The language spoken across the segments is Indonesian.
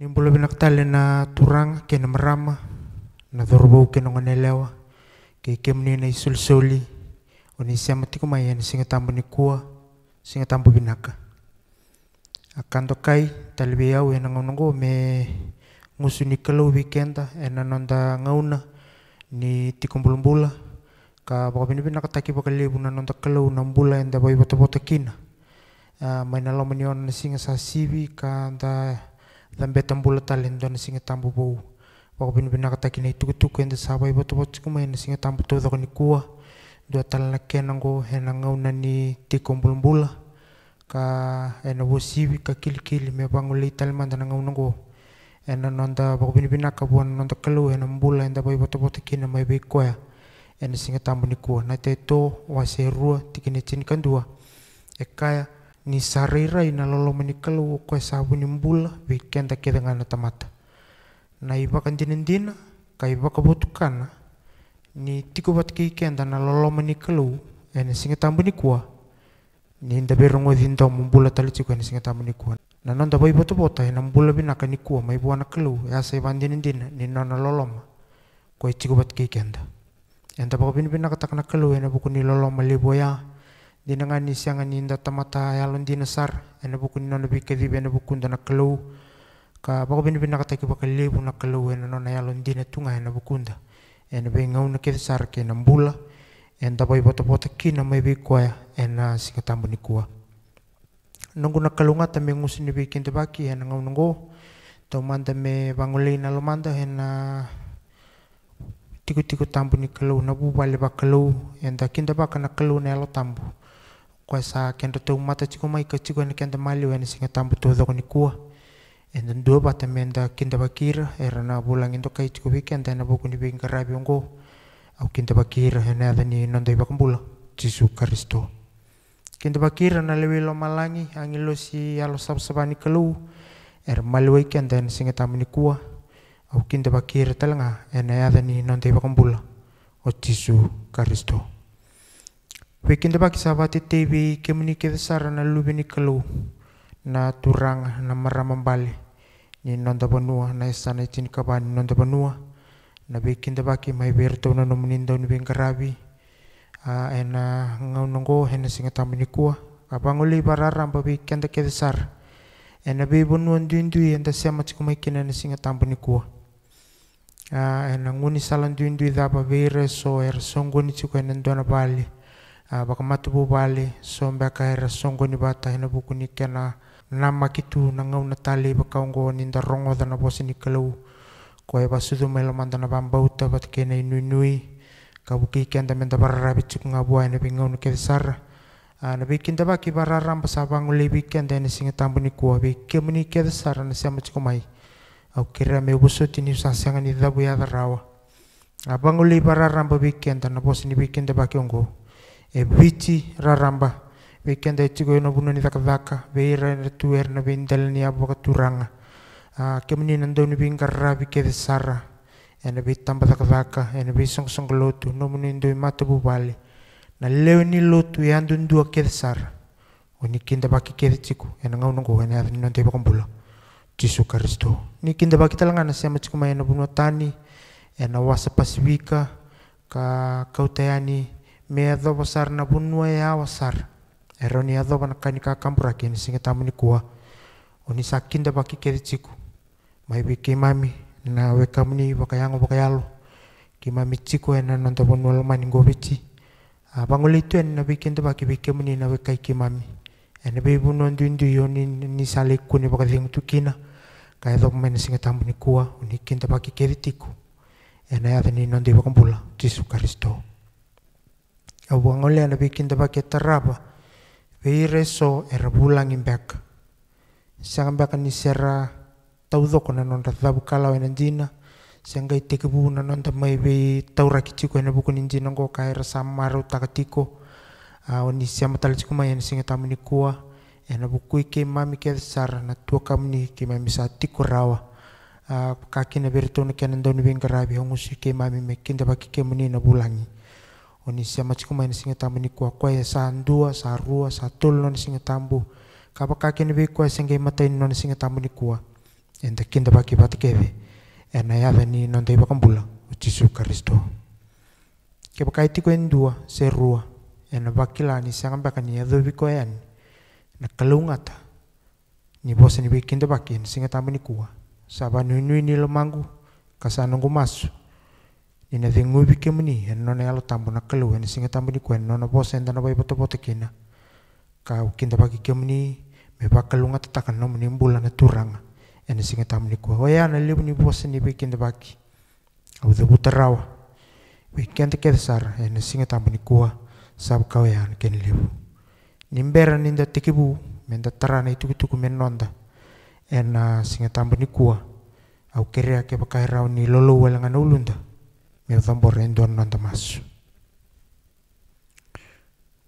Nimbulo tali na turang ke merama na dorbo ke nong lewa ke ke na isul soli oni sema tiku singa tambo ni kua, singa tambo binaka. Akan to kai be yau yang ngono nongo me ngusu ni kelo weekend ena nonda ngauna ni tikumbulum bula, ka bini binaka taki baka lebu na nonda na nambula enda bai bota bota kina. Uh, ah, Mainalo manion singa sasibi ka nda lambe tambula talen dona singa tambu bau. wako bin bin nakata kina itu kutu kenda saba iba to kuma ina singa tambu to doko ni kua dua talana kena ngo hena ngau na ni bula ka ena siwi ka kil kil me bangu lei talman na ngau ngo ena nonda wako bin bin buan nonda kalu ena mbula enda bai botu botu kina mai bai koya ena singa tambu ni kua na te to wase rua tikini tsin kandua. ekaya ni sarira ina lolo manikala wo koe sabu ni bula ta kenta keda ngana tamata na iba kan dinindina ka iba ka butukana ni tiku bat ki na lolo manikala wo ene singa tambu ni kua ni inda be rongo dinda tali tiku ene singa tambu ni kua na nonda bai boto bota ena bula bina ka ni kua mai buana kalu ya e sa iba dinindina ni nona ma kue tiku bat ki ena enta bakabini bina katakana kalu ena buku ni lolo ya. Di ni siang aninda tamata yalon dinasar ena bukun non lebih kevi bena bukun dana kelau ka bako bena bena kata kiba kele pun na ena non yalon dina tunga ena bukun da ena be ngau na sar ke nambula en tapo iba tapo taki na mai be ya ena sikatambu ni kuah nunggu na kalunga tame ngusin ni bikin tebaki ena ngau nungu tau manda me bangulei na lomanda ena tiku tiku tambu ni kelu na bu bale ba kelu en kinda ba kana na lo tambu kuasa kendo teu mata ciko mai ka chiku ene kendo mali ene singa tambu tu doko ni kua ende ndua pata menda kinda bakira era na bulang endo kai ciko wiki endo na boku ni wiki karabi ongo au kendo bakir ene ada ni nonda iba kambula karisto. Kristo kinda bakir na lewi lo malangi lo si alo ya sab sabani kelu era mali wiki endo ene singa tambu ni kuwa. au kinda bakira telanga ene ada ni nonda iba kumbula o jisu Kristo Weekend bak sabati TV komunikasi sarana ni kelu na turang na mambale ni nonda banua na esana itin kaban nonda banua na weekend ki mai berto na nomenin daun beng karabi a ena ngau nongko hena singa ni kua bara ramba pa weekend kesar ena enda sema enta mai kina na singa ni kua a ena nguni salan ndui dapa beire so er songoni chiko ena ndona bali bakamatu bu bale sombe akahera songo ni bata hina buku ni kena nama kitu na ngau na tale ni nda rongo dana bosi ni kalau koe basudu melo mandana bambauta bat kena inui nui kabuki kenda menda bararabi cuk ngabua ene bingau ni na bikin kinda baki bararam basabangu le bikin da ene singa tambu ni kua kemu ni sar na siama au kira me tini ini sasangan ni dabu ya darawa abangu le bararam bikin da na bosi bikin baki ebiti raramba ve kenda itigo eno buno ni vakavaka ve ira na tuer na ve indel ni abo katuranga kemni nando ni vingarra vi keve sara ena ve vakavaka ena bisong song song lotu ya no muno indo mata bubali na leo lotu e ndua keve sara oni kinda baki keve tiku ena ngau nongo ena ni nonte bakombula Yesus Kristus ni kinda baki talangana sema tiku ma ena buno tani ena wasa pasivika ka kautayani me ado pasar na bunua ya wasar ero ni ado pana kani kakam singa tamu ni kua oni sakin da baki kedi ciku mai ke mami na wekam ni yalo ke mami ciku ena nonto bunua lo mani a bangol itu ena bikin da baki ke muni na wekai mami ena bi bunua ndu yoni ni baka ni tu kina ka do men singa tamu ni kua oni kinta baki keri tiku ena ya tani nondi bakampula Yesus Kristus a ya wang ole ana bikin taba ke taraba be reso era bulang imbek sang baka ni sera tau doko na non buka kala ena jina sang ite kebu bu na non tama mai tau raki ko ena buku ninjina ko kaira samaru a ah, oni siama talici ma ena singa ni kua ena buku ike mami ke sara na tua kamni ke mami sa tiko rawa ah, kakina bertone kenan doni bengkarabi hongusi ke mami mekinda baki ke muni na bulangi oni siama chiku main singa tamu ni kua kua ya dua sa rua sa noni singa tambu kapa kaki ni be kua ya singa mata ini noni singa tamu ni kua enda kinta baki bati kebe ena ya veni non dei bakambula o chisu karisto kapa kai tiko en dua se rua ena baki la ni singa baka ni edo biko en na kalungata ni bosa ni be kinda singa tamu ni kua sa nui nui ni lomangu kasanungku masuk ina dengu ke mani ena nona yalo tambu na kelu ena singa tambu ni kuen nona posa ena nona bai poto poto kina ka ukinta paki ke mani me ngata takan no meni mbula na turanga ena singa tambu ni kua waya na lebu ni posa ni bai kinta paki au debu tarawa bai kenta keda sara ena singa tambu ni kua sabu kau ya na ken lebu nimbera ninda bu, menda tarana itu kumen nonda ena singa tambu ni kua au kerea ke bakai rau ni lolo walangan ulunda meu vambora endorno anda maso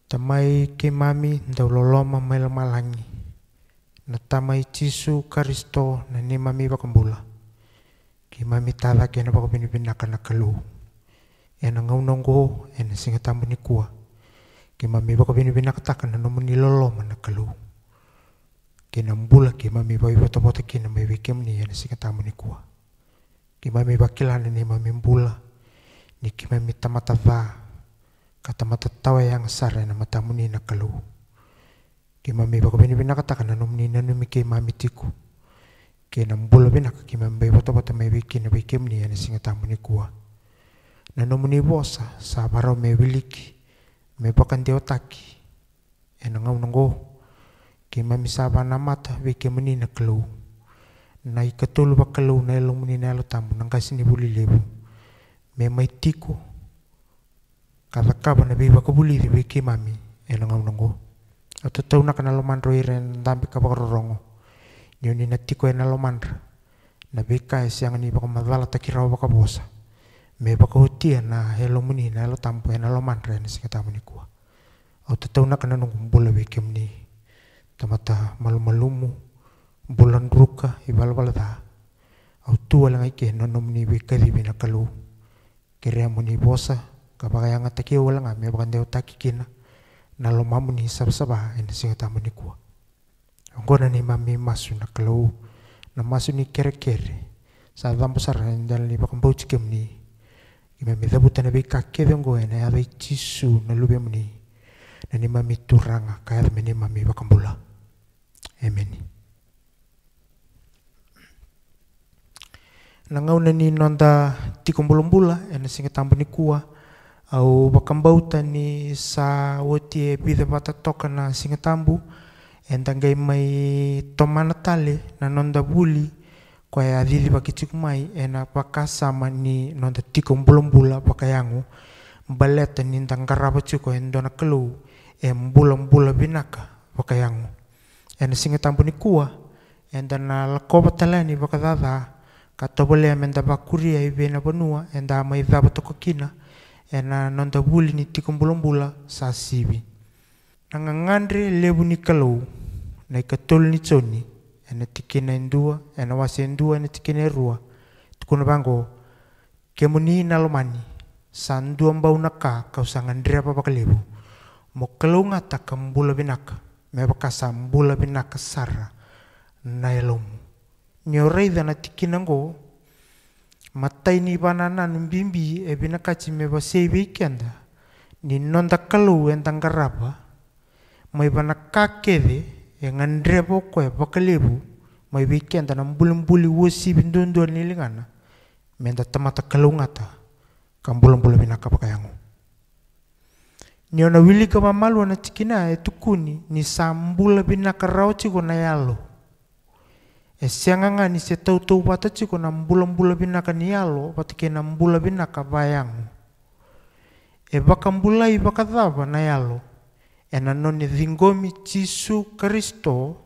tamai ke mami dau loloma mail malangi na tamai cisu karisto na ni mami bakambula ki mami tala ke na bakapini binaka na kalu ena e ena singa tamu ni kua ki mami bakapini pinaka taka na nomu ni loloma na kalu na mbula ki mami bai bota na kina mai ni ena singa tamu ni kua ki mami bakilana ni mami mbula nikimami tamatava tawa yang sara na matamuni na kalu kimami bakubini binakata kana numni na numi kimami tiku kena mbulo binaka kimami bai bata bata mai biki na bai kimni yana singa tamuni kuwa na numni bosa sabaro me wiliki me bakan deotaki ena ngau nanggo kimami sabana mata bai kimni na kalu na ikatulu bakalu na elumni na elo tamu nangkasini buli lebu me mai maitiku kata kaba na beba kabuli be ke mami ngam nongo ato tau na kana lomandro iren tampi kaba rorongo nyoni na tiko ena lomandra na be beka siang ni baka madala ta kira baka bosa me baka huti na helo muni na helo tampo ena lomandra ena sikata muni kua ato tau na kana nongo be ke muni tamata malumalumu bulan ruka ibal balata au tua langai ke nonom ni beka di bina kere muni bosa kaya yang ataki wala nga bakan deo utaki kina na loma saba sabsaba en singata muni kuwa ngona ni mami masu na kelo na masu ni kere kere sa dhambo sara ndal ni bau cikem muni ima me dhabu tana kake kakeve ngoe na yave chisu na lube muni na ni mami turanga kaya ni mami bakambula Amen. nangau nani nonta ni nonta bula ena singa tambu ni kua au bauta ni sa woti e pide bata toka na singa tambu enta ngai mai tomana tale na nonda buli kwa ya baki bakitik mai ena paka sama ni nonda bula paka yangu baleta ni tangkarapa cuko endona kelu e bulum bula binaka pakayangu, yangu ena singa tambu ni kua enta na lakopa talani dada katobole ya menda bakuria ibe na bonua enda ma ibe batokokina ena nonda buli ni tikumbulombula sa sibi nanga ngandre lebu ni kalou na ikatol ni tsoni ena tikina indua ena wase indua ena tikina rua tukuna bango kemuni nalomani sandua mbau naka kau sangandre apa bakalebu mo kalou ngata kambula binaka mebakasa mbula binaka sara na elomu dana oreille zanatikinago matai banana numbimbi ebinakachi mebasebe ikenda ninonda kalau entangaraba maibana kakeve engandrebo e bakalebu maibe kenda na buli wosi bindondo lingana menda tamata kalu ngata kambulambula binakapakayango nyona wili kama malu na tikina etukuni ni sambula ko na yalo Eh, sianga ngani se tau tau pata chiko na mbula mbula binaka ni alo pati ke na mbula binaka bayangu. E baka i baka na yalo. E na dhingomi chisu kristo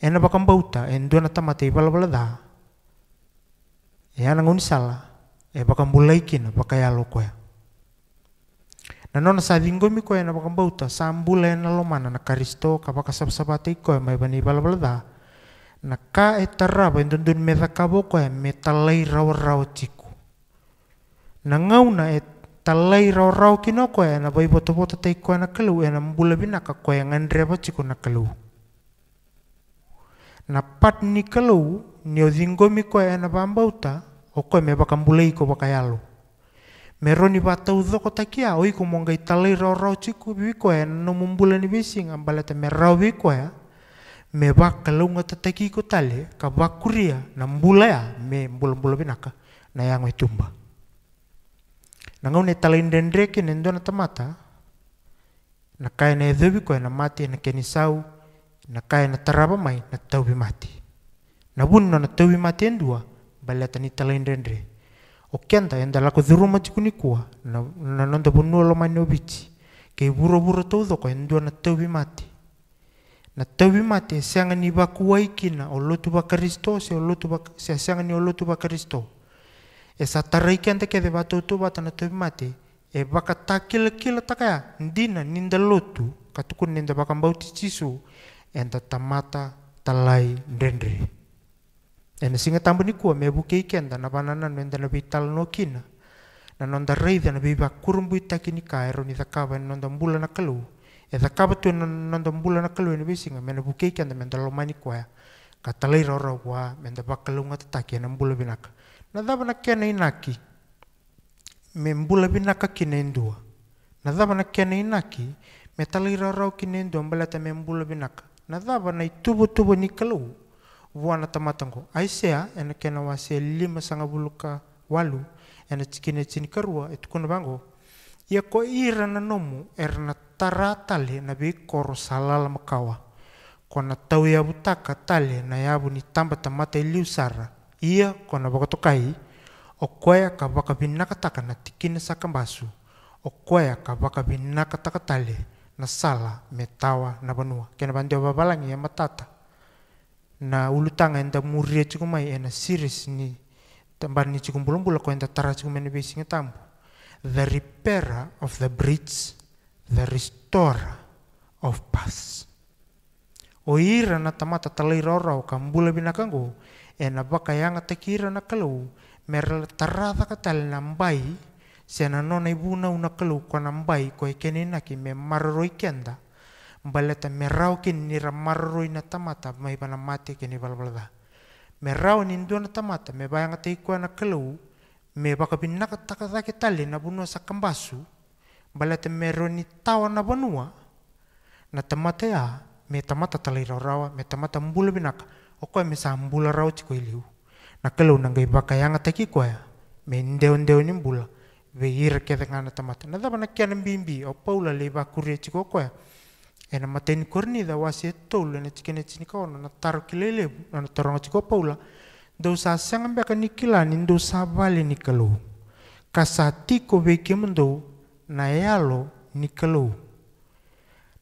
e na baka mbauta e nduana tamate i bala bala E ana sala e baka ikina baka yalo kwea. Na sa dhingomi kwea e na baka sa mbula e na lomana na kristo ka baka ko i kwea maibani i bala bala dha. naka me indundun boko e talai rau rau tiku na na e talai rau rau ko e na bai boto boto tei koe na kalu e na mbula binaka koe ngandre e ba tiku na kalu na pat ni kalu ni mi koe e na bambauta o koe me baka mbula iko baka yalu. meroni tau zoko takia oiko mongai talai rau rau tiku bikoe na no mumbula ni bising ambalete merau bikoe me waka launga tataki ko tale ka wakuria na mbula ya me mbula mbula binaka na yango itumba na ngau ne talindendreke nendo na tamata na kai na edhubi ko na mati na kenisau na kai na taraba mai na taubi mati na bunno na taubi mati endua baleta ni talindendre o kenda enda lako dhuruma tikunikua na, na nondo bunua lo mani obichi ke buru buro tau dhoko endua na taubi mati na tawi mate ni ba kina o lotu ba karisto se o lotu ba se ni o lotu ba karisto e sa taraiki ante ke de ba tu bata na tawi mate e baka kata kila takaya ndina ninda lotu katukun ninda ba kambau ticisu enta tamata talai E ena singa tambo ni kua mebu kei ikenda na banana nenda na vital no kina na nonda reida na biba kurumbu itakini kaero ni takava e nonda mbula na kalu e thakava tu nanda mbula na kalu ina nga mena vukeki anda mena lomani kuaya ka talai roro kua mena nga tataki ena mbula binaka na thava na kena inaki me mbula binaka kina indua na thava na kena inaki me talai roro kina indua mbala ta me mbula binaka na thava na itubu-tubu ni kalu tamatango aisea ena kena wasea lima sanga buluka walu ena tsikina tini karua etukuna bango ya ko ira na nomu er na tara na be koro salal makawa kona tau ya butaka tale na ya bu ni tamba tamata iliu sara ia kona tokai. o koea ka baka binakataka na tikina sakambasu o koea ka baka binakataka tale na sala me na banua kena bandio babalangi ya matata na ulutanga enda muria ya cikumai ena siris ni tambar ni bulung bula ko enda tara cukumai ni besinga tambu the repairer of the breach, the restorer of paths. O ira na tamata talaira ora o kambula binakango, e na baka yanga tekira na kalau, merela tarada katal na se na nona ibuna una kalau kwa nambai mbai kwa ikenina me mararoi kenda, baleta merau ki nira mararoi na tamata maiba na mate ki ni balbalada. Merau ni tamata, me bayanga teikua na kalau, me bakabinaka takazaki tale na bunua sakambasu bala te meroni tawa na banua na tamata ya me tamata tala iraurawa me tamata mbula binaka o me sa mbula rau tiko i na kalau na gai bakayanga taki koe me ndeo ni mbula ve ira ke ngana tamata na daba na kia na mbimbi o paula le bakuri tiko koe e na mateni korni da wasi e toulu na tikene tini kaona na taro kilelebu na taronga tiko paula dosa sangan beka nikilanin dosa bale nikelu kasati ko beke mendo na yalo nikelu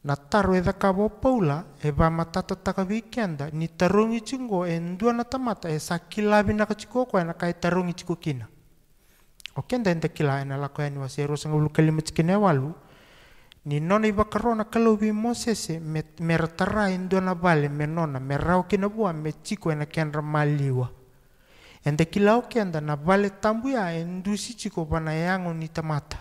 na taru eda kabo paula eba tata ka beke anda ni tarungi cingo endua na tamata sakila bina ka kaciko ko na kai tarungi ciko kina oke anda enda kila ena lako eni wasero sanga bulu kalima cikine walu ni nona iba karona kalau bi mosese me, meratara endua na bale menona merau kina bua me ciko ena kenra maliwa ende kila ukenda na vale tambu ya endusi chikopa na yango ni tamata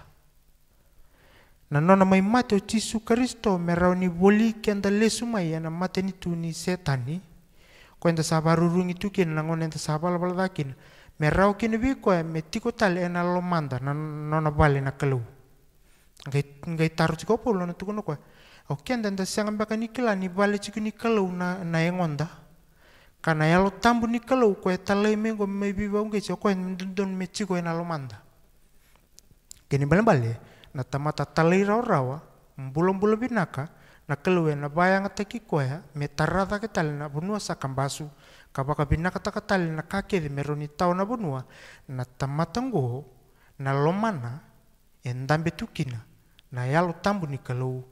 nona mai mate o tisu kristo merau ni boli kenda lesu mai ana mate ni tu setani ko enda sa varurungi tu kina nangon enda sa balabala dakina merau kina bi ko e me tiko tali ena lomanda nona vale na kelu, ngai ngai taru chikopa ulona tukono ko o kenda enda senga mbaka ni kila ni vale chiko ni na na engonda kana ya lo ni kalau kue talai me maybe me biba kue ndon me kue nalo manda Kini bale bale na tamata tali rau rawa mbulom bulom binaka na kalau na bayang teki kue ya, me ketali ke na bunua basu, kabaka binaka taka tali na kake di meroni tau na bunua na tamata ngo na lomana endam betukina. na lo nah, ya tambu ni kalau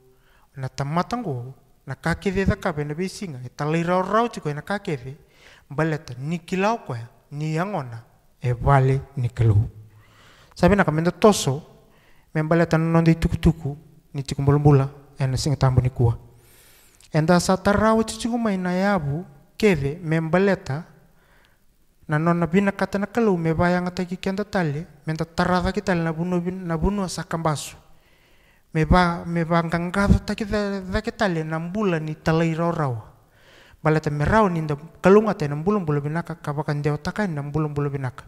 na tamata ngo na kake de dakabe na besinga e tali rau rau chi na baleta ni kilau koe ni yang ona e vale ni kelu sabi na kamenda toso men non di tuku tuku ni cikumbula bula ena singa tambo ni kua enda sa tarau, e cicingu mai e na yabu keve men baleta na nona bina kata na kelu me bayanga taki kenda tali menta tarava kita na bunu na bunu sa kambasu me ba me ba ta taki da kita le na mbula ni rawa balata merau ninda kalunga te nam bulum bulu binaka kabakan deo taka kan nam bulum bulu binaka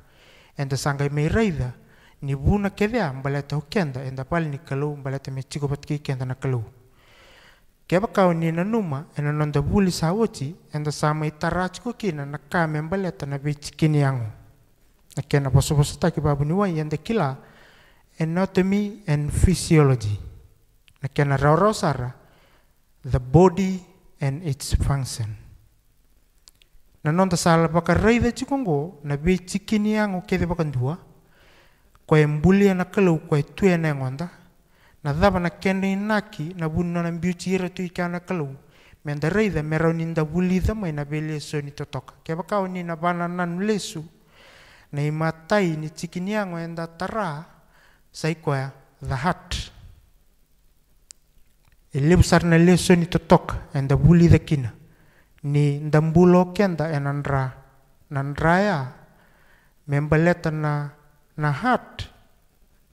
enda sangai me raida ni buna kedea balata hokenda enda pali ni kalu balata me chiko patki kenda na kalu keba kau ni na numa enda nonda buli sawoti enda sama itarachko kina na kame balata na bichikini yangu na kena poso poso taki babu ni wai enda kila anatomy and physiology na kena rau rau sara the body and its function na nonta sala paka raive chikongo na be chikini yango kede paka ndua kwa embulia na kalau kwa tuya na ngonda na dhaba na kende inaki na bunno na mbiuti ira tu ikana kalau menda raive merau ninda bulidha mai na bele so ni totoka kia paka ni na bana na nulesu na imatai ni chikini yango enda tara saikoya the heart Elebusar na leso ni totoka enda bulidha kina ni ndambulo kenda enandra nandraya membeleta na na hat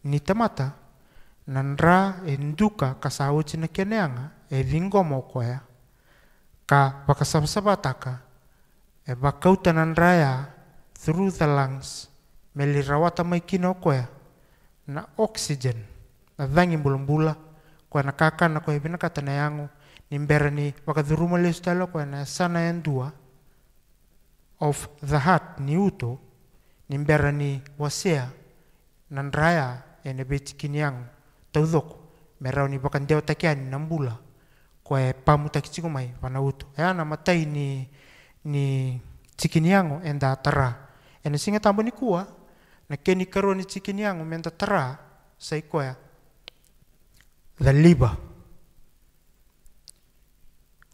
ni tamata nanra enduka kasauchi na keneanga e vingo e ya ka pakasabsabataka e bakauta ya through the lungs melirawata maikino koya na oxygen na dhangi mbulumbula kwa nakaka na kwa hivina na yangu nimberni wakadhurumu lestalo kwana sana ya ndua of the heart ni uto ni wasea na ndraya ene betikini yang taudhoko merao ni bakandia takiani na mbula kwa pamu takitiko mai wana uto yana matai ni ni tikini yangu enda tara ene singa tambo ni kuwa na keni karua ni tikini yangu menda tara saikoya the liver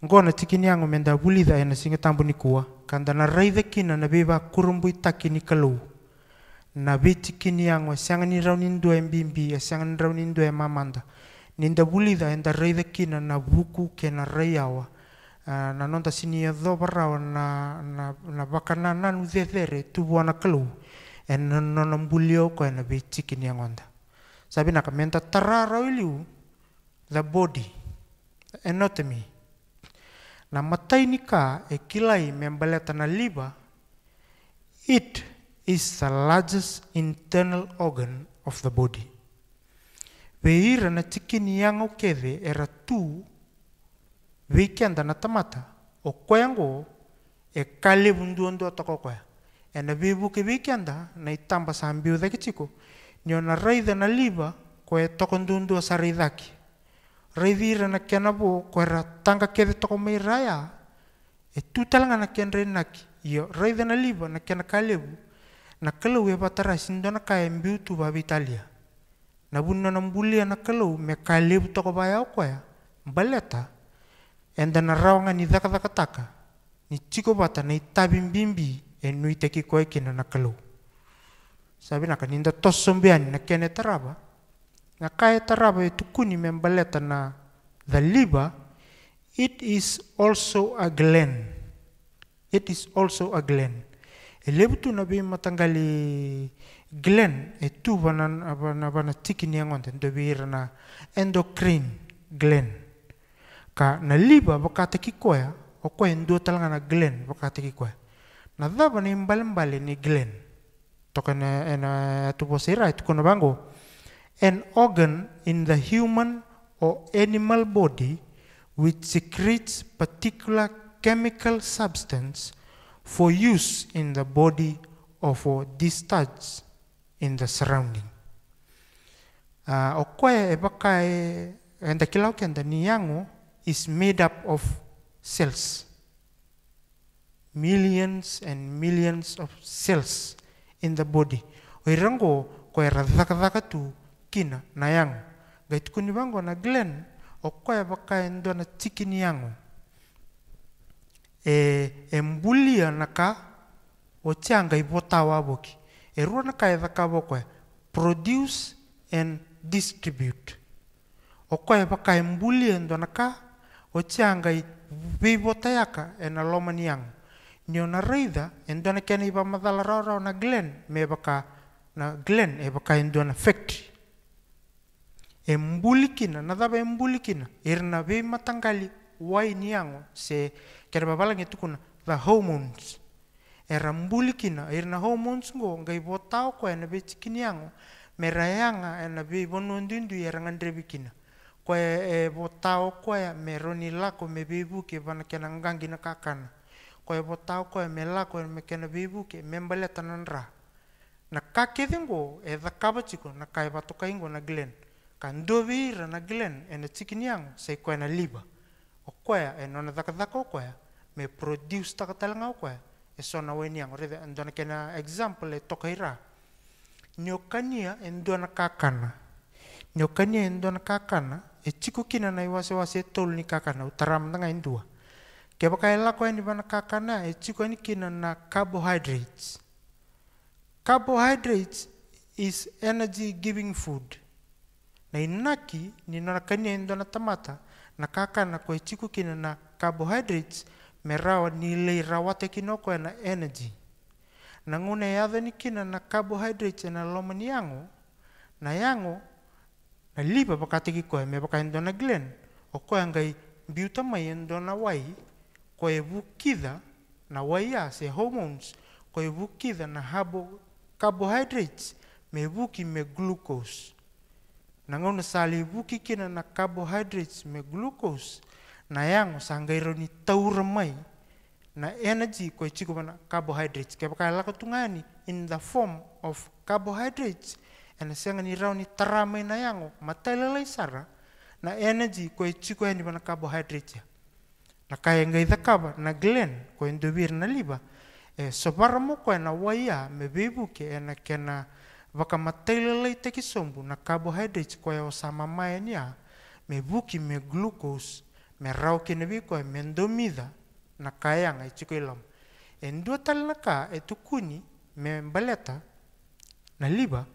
ngona tikini yangu menda bulitha ena singa tambu ni kuwa kanda na raitha kina na beba kurumbu itaki ni kalou na be tikini yangu asianga ni rau ni ndua mbimbi asianga ni rau ni ndua mamanda ninda bulitha enda raitha kina na buku kena raiawa uh, ah, na nonda sini ya dhoba rawa na, na, na bakana nanu dhethere tubu ana kalou ena nona mbulio kwa ena be tikini yangu anda sabi nakamenta tararau iliu the body anatomy na Matainika kilai membeleta na liba it is the largest internal organ of the body. Veira na tikini yango kere era tu weekend na tamata o kwengo e kale bunduondo atoko koya ena bibu ke weekend na itamba sambiu da kichiko nyona raida na liba kwa toko ndundu saridaki revira e na kena bo ra tanga kede toko mai raya e tutalanga na ken renaki io reve na liba na kena kalebu na kalau e batara sindo na kae mbiutu ba vitalia na bunna na mbulia na kalau me kalebu toko ba yao kwaya mbaleta enda na raonga ni dhaka dhaka taka ni chiko bata na itabi mbimbi e nui teki koe kina na kalau sabi na kaninda tosombiani na kene taraba nga kaya tarabe tukuni membaleta na the liver, it is also a gland. It is also a gland. Elebu na nabi matanggali gland itu e banan abana bana tikini yang onten dobi irana endocrine gland. Ka na liver bakate kikoya oko endo talanga na gland bakate kikoya. Na dhaba ni mbalimbali ni gland. Toka na na tupo sira itu kono bango. an organ in the human or animal body which secretes particular chemical substance for use in the body or for discharge in the surrounding. the ah, kilauke is made up of cells. Millions and millions of cells in the body. kina na yango gait kuni na glen okoya bakaendwa na tikini yango e, embulia naka otianga ibota waboki erua nakaethaka bokwe produce and distribute okoya baka embulia endwa naka otianga bibota yaka enalomani yango nio na raitha endwa nakena iba mathala rorao na glen mebaka na glen ebaka endwa na factory embulikina nadava embulikina eri na matangali waini yango se kere babalangi tukuna the hormones era mbulikina eri hormones go ngai botao ko ena betsikini yango mera yanga ena vei bonondindu era ngandrebikina ko e botao ko ya meroni lako mebibuke bana kena ngangi na kakana ko e botao ko e melako ena bibu ke membaleta nanra na kakedingo e dhakaba chiko na to kaingo na glen kandovi rana glen ene tikiniang sa kwa na liba o koea e nona dakadaka o kwa me produce taka talanga o kwa e sona weniang ore ndona kena example e tokaira niokania e ndona kakana niokania e ndona kakana e tiku kina na iwase wase e tolu ni kakana utaram tanga indua kebaka ela koea ni bana kakana e tiku ni kina na carbohydrates carbohydrates is energy giving food na inaki ninorakania indo na tamata na kakana koichiku kina na carbohydrates merawa nileirawate kinoko na energy na ngune yathoni kina na carbohydrates na lomani yangu na yangu na lipa pakatiki koe me pakaindo na glen okoe ngai biuta maindo na wai koe vukitha na wai se hormones koe vukitha na habo carbohydrates mevuki me glucose na nangauna salibu kikina na carbohydrates me glucose na yango sangairo ni taura mai na energy ko chiko bana carbohydrates ke baka lako tungani in the form of carbohydrates and sanga ni rao ni taramai na yango matelele sara na energy ko chiko yani bana carbohydrates ya na kaya kaenga kaba na glen ko endovir na liba e sobara moko na waya mebibuke ena kena vakamathailelai te kisombu na ya koya osamamae nia me buki me glucose me raukene bikoe me ndomitha na kaeanga e dua tali na ka tukuni me baleta na liba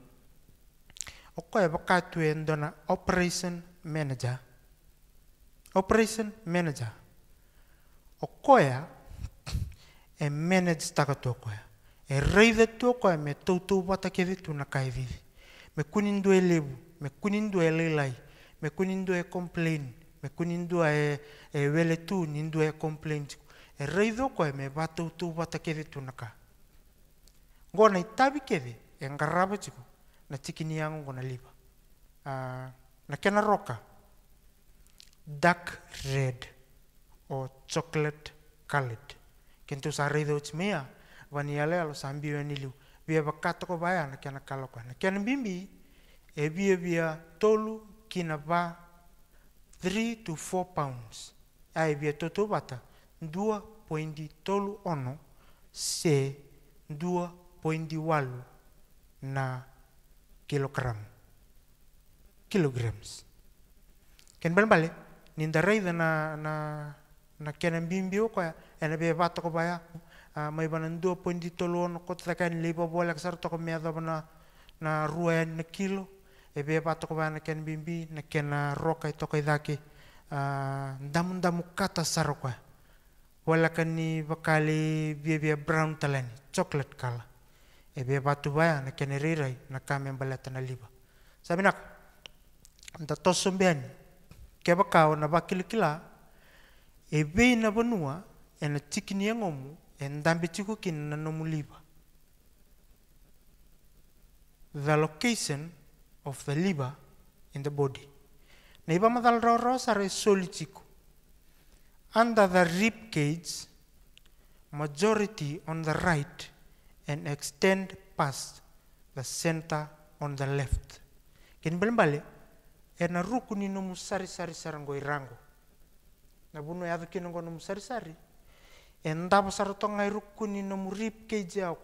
okoe vakatue dona operation manager operation manager e manage takatu koya e reive tuoko e me ka vatakeve tunakaivivi me kunindua e levu me kunindua e leilai me kunindua e complain me kunindua e, e veletū nindua e complain tiku e reivoko e me tu na ka go na itavikeve e garava tiku na tikiniago go na liba. uh, na kena roka dark red or chocolate colored Kento sa reiveu timea wani yale alo sambi wenilu bia bakato ko baya na kena kalo ko na kena bimbi e bia bia tolu kina ba 3 to 4 pounds ai bia toto bata 2.3 tolu ono se 2.8 na kilogram kilograms ken bal bale ninda raida na na na kiana bimbi o ko ena bia bato ko baya Ah, mai banan dua poin di tolon ko trakan leba bolak sar toko mea na na na ya kilo e be batu toko bana ken bimbi na ken na ah, roka e i daki idaki ah, damu damu kata sarokwa wala kan ni bakali bia bia brown talani chocolate kala e be batu baya na ken e rirai na kame balata na liba sabinak nda tosombian kebakau na bakil kila e be na bunua ena tikini ya ngomu endambi ti ku kinina nomuliva the location of the liver in the body na είπαμε θα ρώσαρε σολιτσίκου under the rib cage majority on the right and extend past the center on the left kini mbalimbali ena rukuni nomusarisarisarango irango Nabuno bunu yathu nomusarisari endapusarto ngai rukuni nomurip keiji ya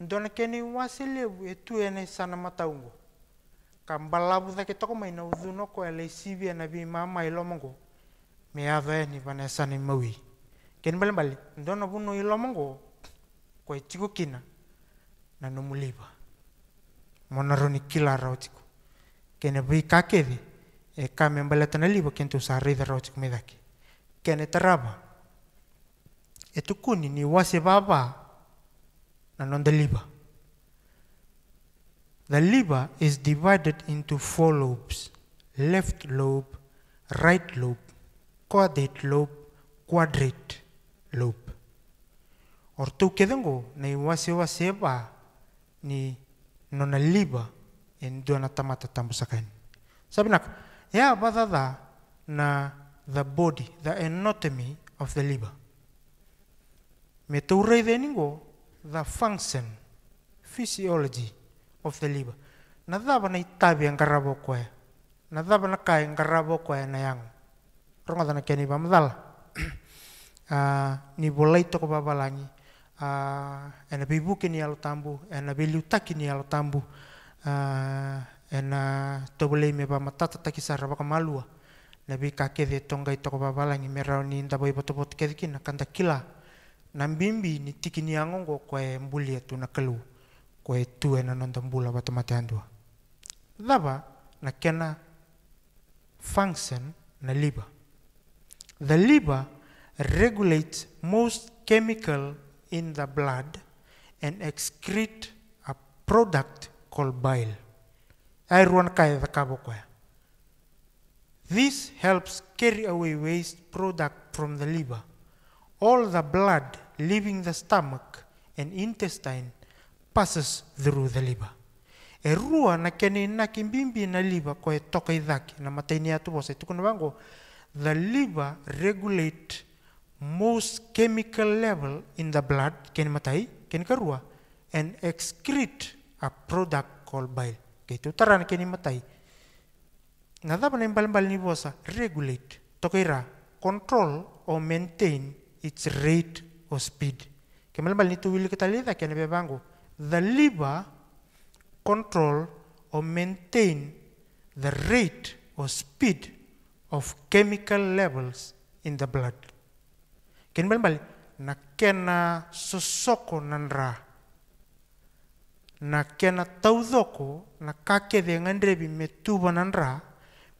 ndona keni waselebu ene sana mataungo kambalabu ke toko maina uthuno ko ele sibi na bima mailo mongo meadho eni vanesa ni mawi keni mbali mbali ndona vuno ilomongo mongo kwa itiko kina na no muliba nomuliba monaroni kila rautiko kene vika kevi e kame mbali tanaliba kente usarida rautiko medaki kene taraba Ito kuni ni wasi baba na on the liver. The liver is divided into four lobes left lobe, right lobe, quadrate lobe, quadrate lobe. Ortu kedengo na wasi waseba ni nona liver in duana tamata tambusakan. Sabinak, ya badada na the body, the anatomy of the liver. me taurai veningo the function physiology of the liver na dava na itabi ang ya karabo koe na dava na kai ang karabo koe na yang ronga dana keni ba madal ah, ni bolai toko babalangi ah, ena bibuki ni alo tambu ena biliutaki ni alo tambu ah, ena tobolei me ba matata taki saraba kamalua na bi kake de tonga toko babalangi merau ni ndabo i botobot kedikina kanda kila na mbimbi ni tikini yangongo kwe mbuli yetu na kalu kwe tuwe na nonda mbula watu andua thaba na kena function na liba the liba regulates most chemical in the blood and excrete a product called bile airuan kaya thakabo kwaya this helps carry away waste product from the liver all the blood leaving the stomach and intestine, passes through the liver. E rua na kene na kimbimbi na liver ko e toka idhaki na mataini atu wose. Tukuna wango, the liver regulate most chemical level in the blood, kene matai, kene karua, and excrete a product called bile. Kaitu taran kene matai. Na dhaba na imbalimbali ni vosa, regulate, toka ira, control or maintain its rate kwa speed. Kama labda nituwili kitalitha kia nebe bangu. The liver control or maintain the rate or speed of chemical levels in the blood. Kini bali na kena sosoko nanra. Na kena taudoko na kake de ngandrebi metuba nanra.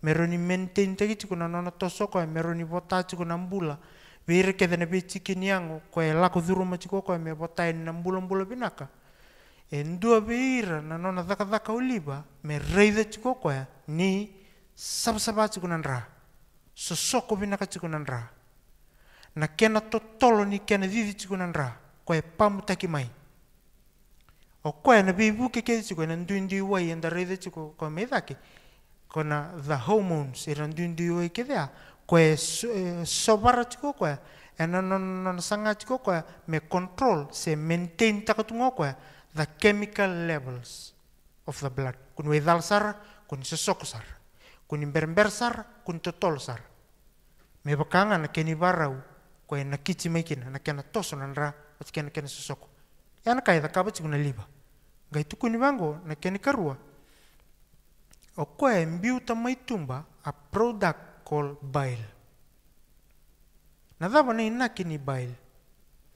Meroni maintain tegi chiku na nona tosoko ya meroni bota chiku na mbula. Vire ke dene pe chicken yangu koe lako dhuru machiko koe me botai na mbulo mbulo binaka. E ndua beira na nona dhaka dhaka uliba me reitha chiko koe ni sabasaba chiko nanra. Sosoko binaka chiko nanra. Na kena totolo ni kena zizi chiko nanra koe pamutaki mai. O koe na bibu ke chiko na ndu nduindi uwai enda reitha chiko koe meidhaki. Kona the hormones era nduindi uwai ke dhea. kue chiko eh, kue ena eh, non non chiko kue me control se maintain takatungo kue the chemical levels of the blood kun wedal sar kun sesok sar kun imberber sar kun totol sar me bakanga na keni barau kue na kichi maikin na kena toso na ra at kena kena sesok yana kai da kabach kun liba gai tu kun bango na keni karua o kue mbiu tamai tumba a product called bile. Nadhava na inaki ni bile.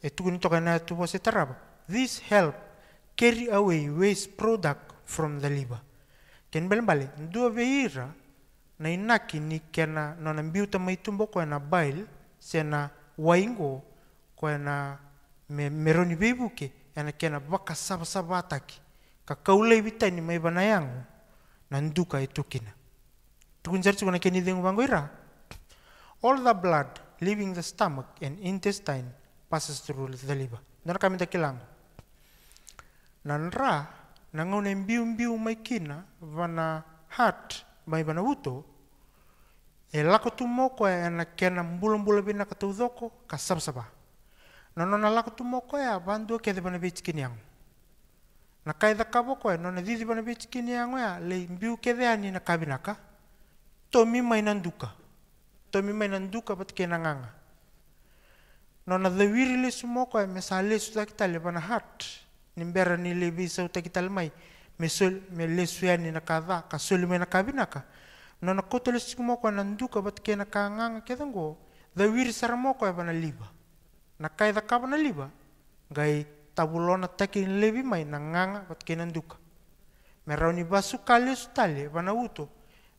Etugu nitoka na tubo setaraba. This help carry away waste product from the liver. Ken belimbali, ndua veira na inaki ni kena nona mai maitumbo kwa na bile sena waingo kwa na me, meroni veivuke ena kena baka saba saba ataki. Kakaulei vitani maibana yangu na nduka itukina. tukunzaritsukuna anything vangoira all the blood leaving the stomach and intestine passes through the liver nona kamita kilango nanra nangaune mbiumbiu maikina vana heart mai vana uto e lako tumoko e ana kena mbulambula bina ka tauzoko ka sabasaba na nona lako tumoko e a vandua kece vana veitsikini yago na kaida kavoko e nona cici vana veitsikini yago ea lei mbiu kece ani na kavinaka tomi mainanduka tomi mainanduka pat ke nanganga nona sumo ko me sale su suta kita bana hat ni mbera ni le lebisa uta kita lemai mesol melesu ni na ka ka sol me na kabina no na ko kabinaka sumo ko sumoko nanduka pat ke nakanganga kedango the sar mo ko bana liba na kai da ka bana liba gai tabulona takin lebi mai nanganga pat ke nanduka merauni basu kale sutale bana uto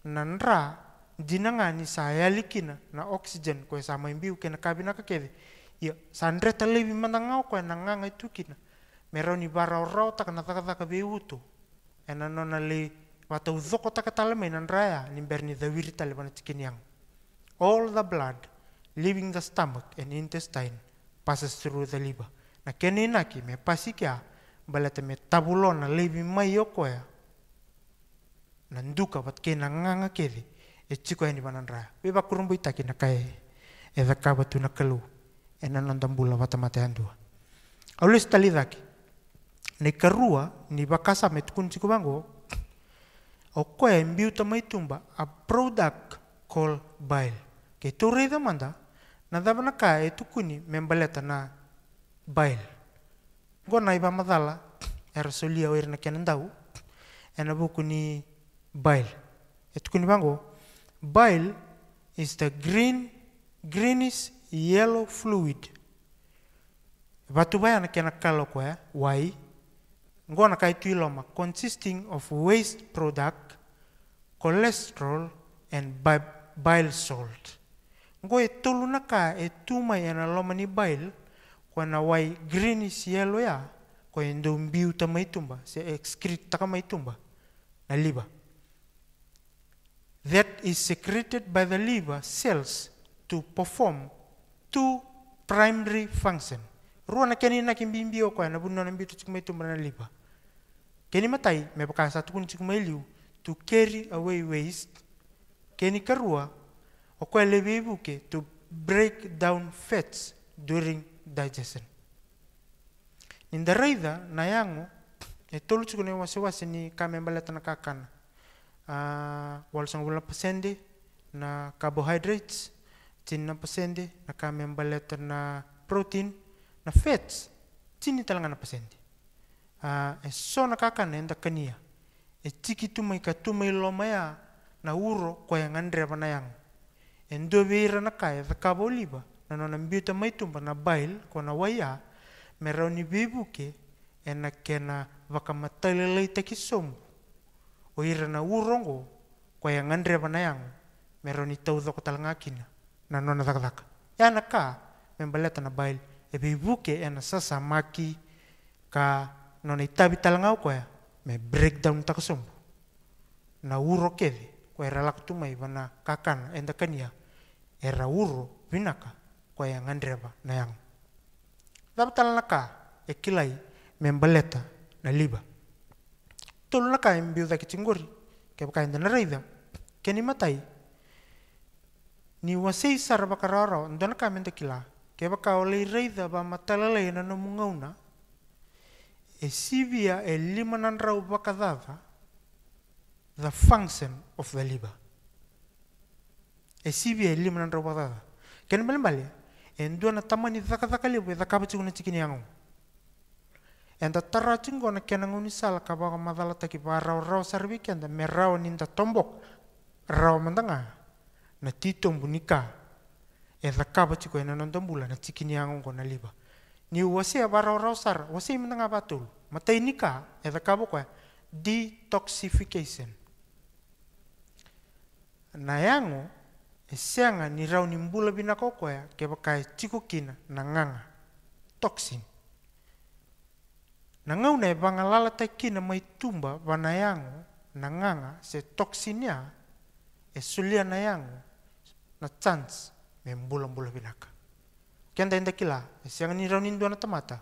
nanra jinangani saya likina na oxygen koe sama imbiu kena kabina kakeve ia sandre talebi mandangau koe na nganga itukina merau ni barau rau taka na taka taka be utu ena nona le watau zoko taka talema ina nraya ni berni dawiri talebana tikiniang all the blood leaving the stomach and intestine passes through the liver na kene inaki me pasikia balete me tabulona lebi mai okoea nanduka wat ke nanganga kele e chiko eni banan bananra we ba kurumbu itaki na kae e da ka batu na kelu e na nandambula wata mate andua aulis tali daki ne karua ni bakasa kun chiko bango o koe e mbiu tamaitumba a product called bile ke tore da manda na da ka e tukuni membaleta na bile gona iba madala er solia o na kenandau e buku bile. Tukuini wangu, bile is the green, greenish yellow fluid. Batu baya na kena kalo kwa, why? Ngo na kai loma consisting of waste product, cholesterol, and bile salt. Ngo e tolu na ka, e tu mai ena loma ni bile, kwa na why greenish yellow ya, kwa endo mbiu tamaitumba, se excrete takamaitumba, na liba. that is secreted by the liver cells to perform two primary function ruana keni na kimbimbi o kwa na bunna na mbitu tukume tumana liver keni matai me bukan satu kun tukume liu to carry away waste keni karua o kwa lebe to break down fats during digestion ninda raida na yango e tolu tukune wase wase ni kamembaleta na kakana uh, ah, walsong wala pasende na carbohydrates tin na pasende na kami baleter na protein na fats tini talanga na pasende uh, ah, e so na kakana enda kania e tiki tumai ka tumai loma ya na uro koyang yang andre na yang endo beira na kaya ta kaboliba na nona mbiuta maitumba na bail ko na waya merau ni bebuke ena kena vakamatale lei oira na urongo kwa yang andre bana yang meroni tau doko talangakina na nona dakdaka yana ka membaleta na bail ebe ibuke yana sasa maki ka nona itabi talangau kwa ya, me breakdown takasombo na uro kede kwa era lakutuma ibana kakana enda kania ya, era uro binaka, kwa yang andreba na yang dapat talangaka ekilai membaleta na liba tolola ka mbiutha kitinguri kevakaendana raitha kenimatai ni wasei saravakararo kai kamenta kila kevakaolei raitha vamatalalaina nomu mungauna e sivia e lima limananrau vakadava the function of the liver e sivia e lima limananrau vakadava kenimbalembale e dua na tamani thakathaka levu e thakavatikuna tikini angu enda tarajungo na kena ngunisal kabaga dala taki ba rau rau sarwiki kenda me rau ninda tombok rau mandanga na tombu nika enda kaba tiko ena mbula na ni angon na liba ni wase ba rau rau sar wase mendanga batul matai nika enda kaba kwa e, detoxification na yango e e sianga ni rau nimbula bina kokoya keba kai tiko kina na nganga toxin nangau ne bangalala taki na mai tumba wanayango nanganga se toksinia ya, e sulia na yango na chance membula-bula kenda enda kila esiang ni raunin na tamata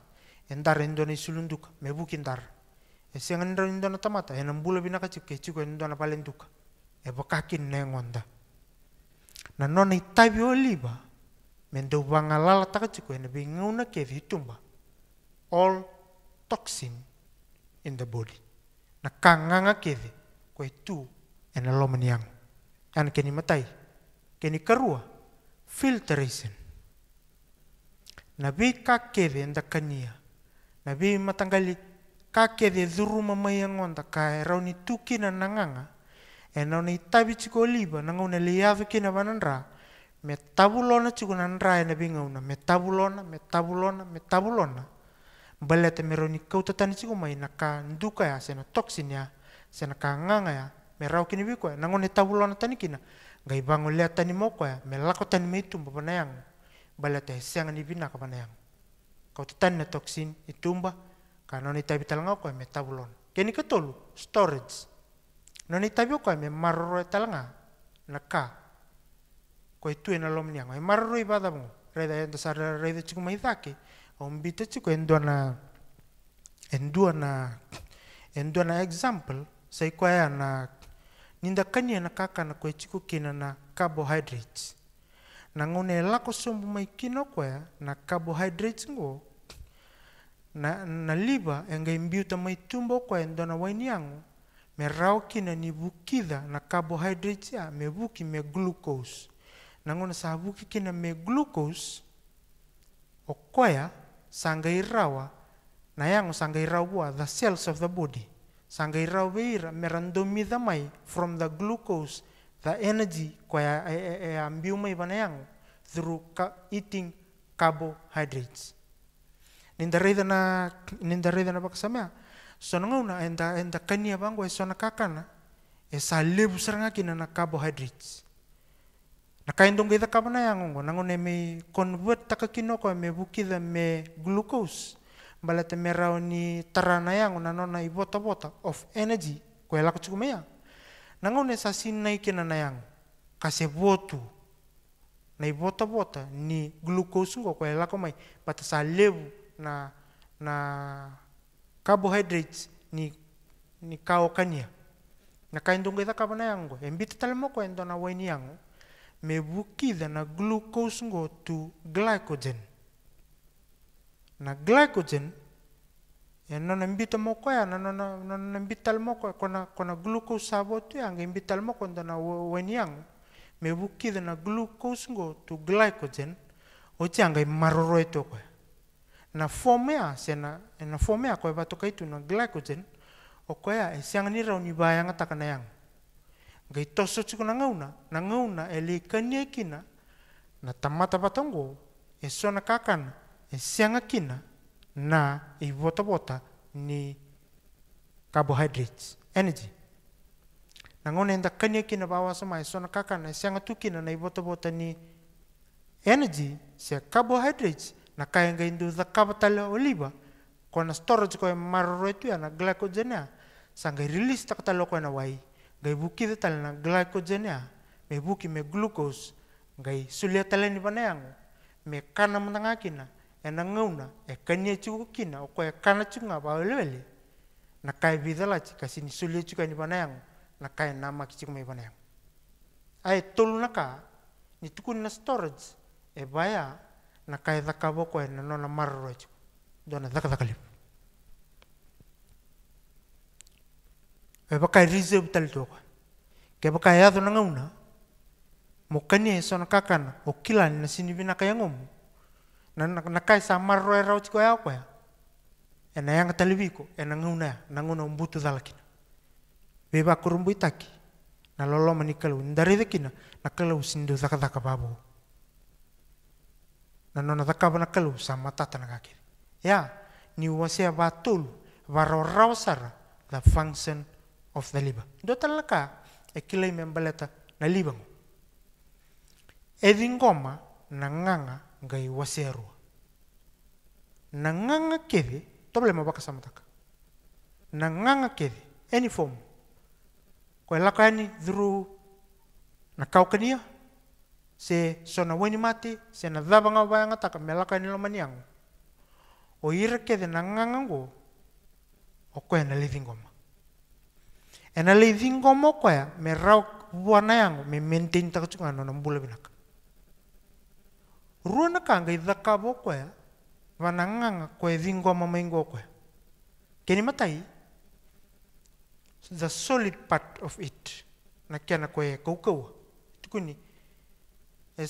endar endo na isulunduka mebukin dar esiang ni raunin na tamata enam bula binaka cike ciko endo na palenduka e bakakin e na e ngonda na nona itabi oliba mendo bangalala taka ciko ena bingau na kevi tumba all toxin in the body. Na kanganga keve koe tu ena lomaniang. An keni matai, keni karua, filtration. Na be ka keve enda kania. Na be matangali ka keve dhuruma mai angonda ka erau ni tukina nanganga. Ena ona tabi chiko oliva nanga una leiave kina vanandra. Me tabulona chiko nanandra ena binga una. Me tabulona, me tabulona, me tabulona. Me tabulona. baleta meroni kautatan siku mai naka nduka ya sena toksin ya sena kanganga ya merau kini biko ya nangone tabulon tani kina gai bango lea tani moko ya melako tani meitu babanayang baleta hesenga ni bina kabanayang kautatan na toksin itumba kanoni tabitalanga ko ya metabulon kini ketolu storage noni tabi ko ya memaroro e talanga ka. ko itu ena lomniang ai e maroro ibada mo reda enda sar reda chiku mai ombitechi kuendwana endwana endwana example saikuaya na ninda na kaka na kuechi kina na carbohydrates na ngone lako sombu maikino kwea na carbohydrates ngo na, na liba enga imbiuta maitumbo kwa endona waini yangu merao kina ni bukidha na carbohydrates ya mebuki me glucose na sa sabuki kina me glucose okoya Sanggairawa, nayang sanggairawa, the cells of the body. rawa Sanggairawa mai from the glucose, the energy kwa kwaya e, e, e, ambiumay banayang through eating carbohydrates. Nindarida na nindarida na bakasamya. So nanguna enda enda kanya bangwa so nakakana. Esa libu sarangaki na na carbohydrates. na nakaendongo ithakavana yangongo nang'one me convert taka kinoko me vukitha me glucose mbalete meraoni tarana yango na nanona ivotavota of energy kwela kuchukumea nang'one sasina na yango votu na ivotavota ni glucose ngo kwela komai but salevu na na carbohydrates ni ni kaokania nakaendongo ithakavana yango embita talemoko endona waini yango me mebukidha na glucose ngo tu glycogen na glycogen eh, ya nona mbita moko ya na na na mbital moko kona kona glucose sabo tu ya ngai mbital moko ndona weniang mebukidha na glucose ngo tu glycogen ochi angai maroro eto kwa na form ya sena na form ya kwa batoka itu na glycogen okoya esiang ni rauni bayang takana yang gai toso ngauna, na ngauna e lē kania e kina na tamata batongo, e sona kakana e sianga kina na i e votavota ni carbohydrates energy nangauna e da kania e kina vawasa ma e sona kakana e sianga tukina na i e votavota ni energy sia carbohydrates na kaya nga indu dakava tale oliva kona storage kwa e maroro etu ya na glycogenia, a sa gai release takatalo ko na wai Gai buki de tala na glycogenea, me buki me glucose, gai sulia tala ni paneango, me kana matangakina, e na ngauna, e kania chuku kina, o koe kana chuku ngā paolewele, na kai vidala chika sini sulia chuka ni paneango, na kai nama kichiku me paneango. Ai tolu na e ni tukuni na storage, e baya, na kai dhaka boko e nona mararo e chuku, dona dhaka dhaka lipu. e baka rize utal toka ke baka ya do nanga una mo kani e sona kakana o kilan na sini bina kaya ngomu. na na kai samar roe rau tiko ya ko ya e na yang talibiko e na nguna na una mbutu dalakina be ba kurumbu itaki na lolo manikalu ndari dekina na kalau sindu zaka zaka babu na nona zaka bana kalu sama tata na kakiri ya ni wasia batul varo rausara the function of the liver. Ndotalaka ekila imembeleta na libango. Edhingoma na nganga ngai waserwa. Na nganga kethi toblema baka samataka. Na nganga kethi any form. Kwa laka yani through na kaukania se sona weni mati se na dhabanga bayanga taka yani lomani lomaniango. O ira kethi na nganga o ngo okwena livingoma ena ko mo ko ya merau na yangu me maintain taka tsungana na mbula binaka ruana kanga idaka ko ya vananganga kwe vingo mengo ko ya keni matai the solid part of it na kiana kwe kaukau tukuni e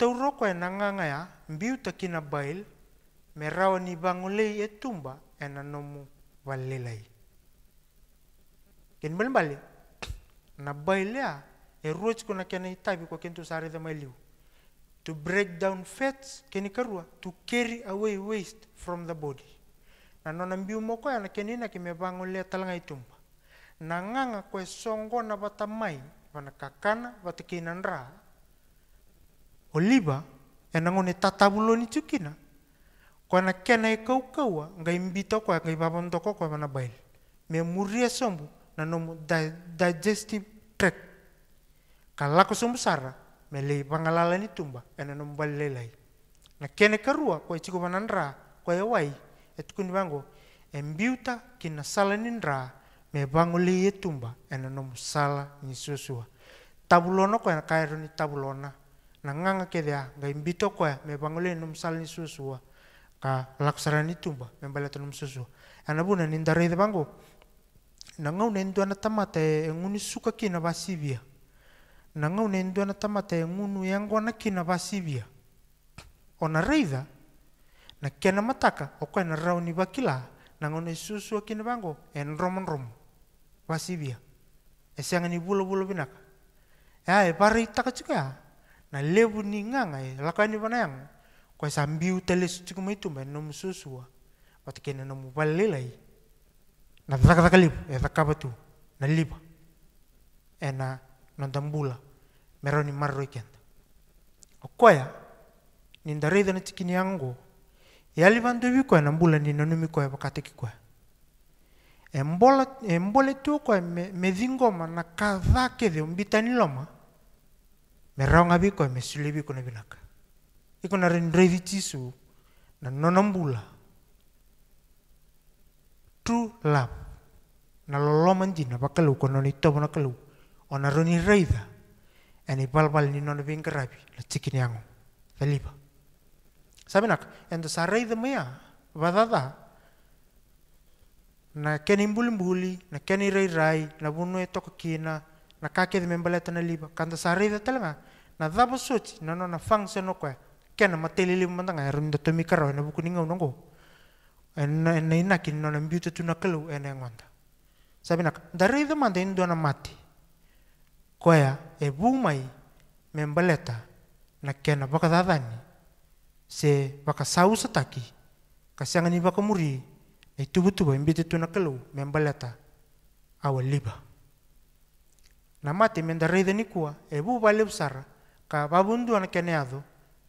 ro ko kwe nanganga ya mbiu takina bail rau ni bangulei etumba ena nomu valelai ken mbalimbali na bailea e roach kuna kena itabi kwa kentu sare the maliu to break down fats keni e karua to carry away waste from the body na nona mbiu moko yana kenina kimepangolea talanga itumba e na nganga kwe songo na batamai vana kakana vatikinan ra oliba enangone tatabuloni tukina kwana kena ikaukaua e ngai mbito kwa ngai babamtoko kwa vana bail memuria sombu nanomo di digestive tract kala ko sumbusara melei pangalala ni tumba ena nomo balelelai na kene karua kua e vanandra kua e wai e tukuni vango e biuta kina sala ni me vango lei e tumba ena nomo sala ni suasua tabulono koe na kaero ni tabulona na ngaga kecea gai bito koe me vango lei nomo sala ni suasua ka lakosara ni tumba me baleto nomo suasua ana vuna ni darei vango nanga nendo na tamata nguni suka kina basibia nanga nendo na tamata engunu yangwana kina basibia ona reitha na kena mataka o kwa na okoena rauni bakila nanga unesusua kina bango e enromonromo basibia esiangani bulo-bulo binaka ae bareitaka cikaya na lebu ni nganga e lakwa ni lakani banayang kwa sambiu telesu cikumaitumba nomususua batikena nomubalilai na nakakalipa ezakapa eh, tu nalipa ena eh, nodambula meroni marro ikenda okoya nindareitha na tikini yangu yali vandu vikoya na mbula ninanu mikoya vakati kikoya embola eh, embole tu koya me, mezingoma na kadha kethe ombitani loma meraonga vikoya mesule viko na vinaka iko na renreithi tisu na nona mbula tru love, Na lolo manjina pa kalu kono ni tobo na kalu. Ona roni reida. Ani balbal ni nono bing karabi. La cikini ango. Felipa. Sabinak, ento sa reida mea. Vadada. Na keni mbuli na keni rei rai, na bunu e kina, na kake de membaleta na liba. Kanta sa reida telanga. Na dabo suci, na nona fangse no koe. Kena mateli liba mandanga, erunda ya tomi karo, ya na buku ningau nongo. na ina kino na mbiute tuna kelu ene ngonda sabi nak dari itu mande indo na mati koya e bumai membaleta na kena baka dadani se baka sausa taki kasiangan ni baka muri e tubu tubu e mbiute tuna kelu membaleta awal liba na mati mendari itu nikua e bu bale besar ka babundu na keneado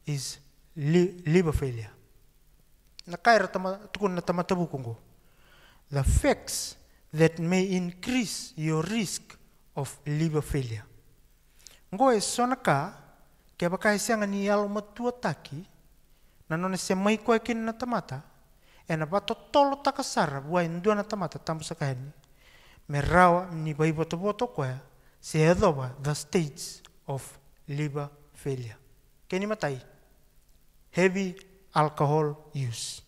is li, liba failure na kaira tama tukuna tama tabukungu the facts that may increase your risk of liver failure ngoe sonaka ke bakai sianga ni yalo matua taki na nona se mai koe kin na tamata ena bato tolo takasara bua indua na tamata tambu sakaheni merawa ni bai boto boto koe se edoba the stage of liver failure keni matai heavy alcohol use.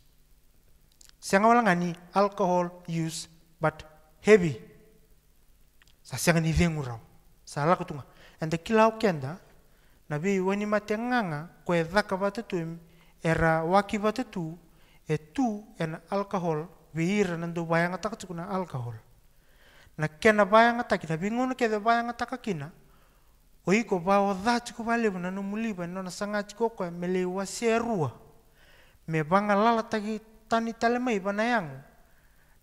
Siangawalangani alcohol use but heavy. Sa siang ni vengurau. Salah kutunga. And the kilau kenda nabi weni matenganga kwe dhaka vatutu era waki vatutu e tu en alcohol veira nando bayanga takatukuna alcohol. Na kena bayanga takina bingono kede bayanga takakina oiko bao dha tiku valevu na numuliva nona sanga tiko kwa melewa serua. me banga lala tagi tani tale mai bana yang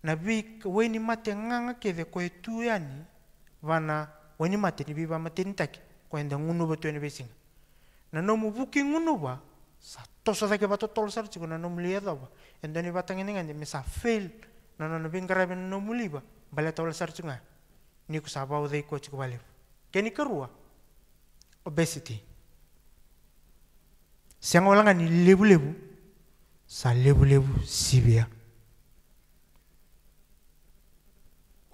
na bi weni mate nganga ke de ko e tu yani bana weni mate ni bi ba mate ni taki ko enda ngunu ba tuene besinga na no mu buki ngunu ba sa toso dake ba totol sar chiko na no mu liado ya ba enda ni batang ni ngande me sa fail na no no bingara ben no liba bale tol sar chunga ni ku sa bau de ko chiko bale keni kerua obesity siang ulangan ni lebu-lebu sa lebulebu sibia